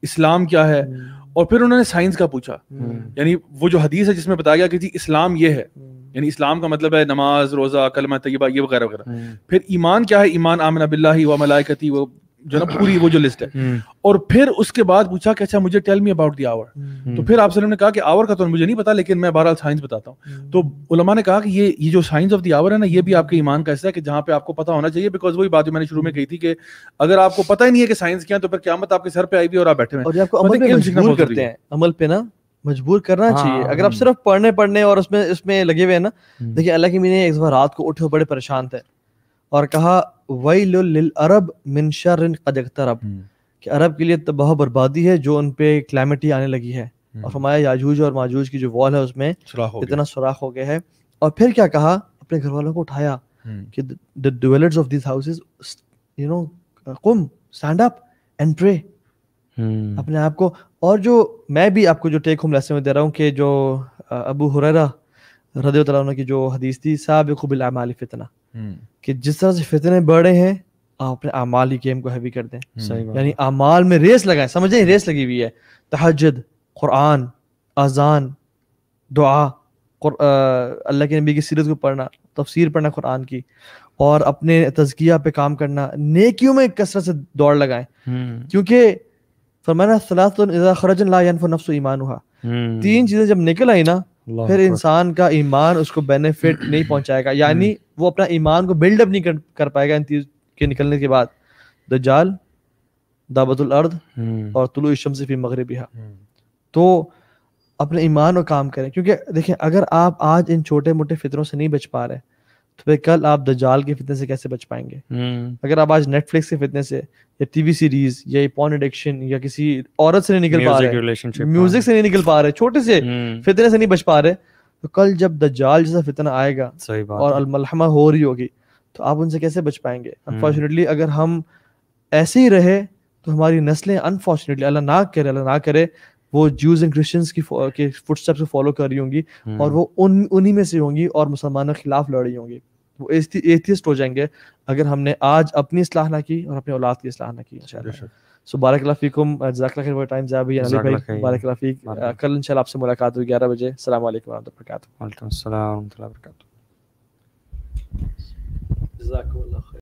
इस्लाम क्या है हम्म। और फिर उन्होंने साइंस का पूछा हम्म। यानी वो जो हदीस है जिसमें बताया गया कि जी इस्लाम ये है हम्म। यानी इस्लाम का मतलब है नमाज रोज़ा कलमा तयबा ये वगैरह वगैरह हम्म। फिर ईमान क्या है ईमान आमिन अबिल्ला व मलायकती वो जो ना पूरी वो जो लिस्ट है हम्म। और फिर उसके बाद पूछा कि अच्छा मुझे tell me about the hour तो फिर आपसे ने कहा कि आवर का तो मुझे नहीं पता लेकिन मैं बहरहाल साइंस बताता हूँ हम्म। तो उलमा ने कहा कि ये ये जो साइंस ऑफ दी आवर है ना ये भी आपके ईमान का हिस्सा है कि जहाँ पे आपको पता होना चाहिए बिकॉज वही बात जो मैंने शुरू में कही थी कि अगर आपको पता ही नहीं है कि साइंस क्या तो फिर क्या आपके सर पे आई भी और आप बैठे हुए मतलब अमल पे ना मजबूर करना हाँ, चाहिए अगर आप सिर्फ पढ़ने पढ़ने और उसमें इसमें लगे हुए हैं ना हम्म। देखिए अल्लाह की मीने एक बार रात को उठे बड़े परेशान थे और कहा वईल अरब कदरब हम्म। कि अरब के लिए तबाह बर्बादी है जो उन पे क्लाइमेटी आने लगी है हम्म। और हमारे याजूज और माजूज की जो वॉल है उसमें इतना सुराख हो गया है और फिर क्या कहा अपने घर वालों को उठाया हम्म। कि of this houses you know कुम स्टैंड अप एंड प्रे अपने आप को और जो मैं भी आपको जो टेक होम लेसन में दे रहा हूँ कि जो अबू हुररा रदी की जो हदीस थी साबिक बिल फितना हम्म। कि जिस तरह से फितने बढ़े हैं आप अपने अमाल ही गेम को हैवी कर दें यानी अमाल में रेस लगाएं समझें रेस लगी हुई है तहजद कुरान अजान दुआ अल्लाह के नबी की सीरत को पढ़ना तफसीर पढ़ना कुरान की और अपने तजकिया पे काम करना नेकियों में कसरत से दौड़ लगाए हम्म। क्योंकि फरमाना सलात खरजन ला नफ्स ईमान हुआ हम्म। तीन चीज़ें जब निकल आई ना फिर इंसान का ईमान उसको बेनिफिट नहीं पहुंचाएगा यानी वो अपना ईमान को बिल्डअप नहीं कर, कर पाएगा इन चीज के निकलने के बाद द जाल दाबतुल अर्द हम्म। और तुलु शम्स मगरबी हम्म। तो अपने ईमान और काम करें क्योंकि देखें अगर आप आज इन छोटे मोटे फितरों से नहीं बच पा रहे तो फिर कल आप दजाल के फितने से कैसे बच पाएंगे हम्म। अगर आप आज नेटफ्लिक्स के फितने से या टीवी सीरीज या पॉन एडिक्शन या किसी औरत से नहीं निकल पा रहे म्यूजिक हाँ। से नहीं निकल पा रहे छोटे से हम्म। फितने से नहीं बच पा रहे तो कल जब दजाल जैसा फितना आएगा सही बात और अलमलहमा हो रही होगी तो आप उनसे कैसे बच पाएंगे अनफॉर्चुनेटली हम्म। अगर हम ऐसे ही रहे तो हमारी नस्लें अनफॉर्चुनेटली अल्लाह ना करे अल्लाह ना करे वो जूस एंड क्रिश्चियंस की के फुटस्टेप्स को फॉलो कर रही होंगी हम्म। और वो उन उन्हीं में से होंगी और मुसलमानों के खिलाफ लड़ रही होंगी वो एथियस्ट हो जाएंगे अगर हमने आज अपनी इसलाह ना की और अपने औलाद की इसलाह ना की सो बारक लफीकुम जजाकल्लाह खैर टाइम जा भी अली भाई बारक लफीक uh, कल इंशाल्लाह आपसे मुलाकात होगी 11 बजे अस्सलाम वालेकुम व रहमतुल्लाहि व बरकातहू वालेकुम अस्सलाम व रहमतुल्लाहि व बरकातहू जजाकल्लाह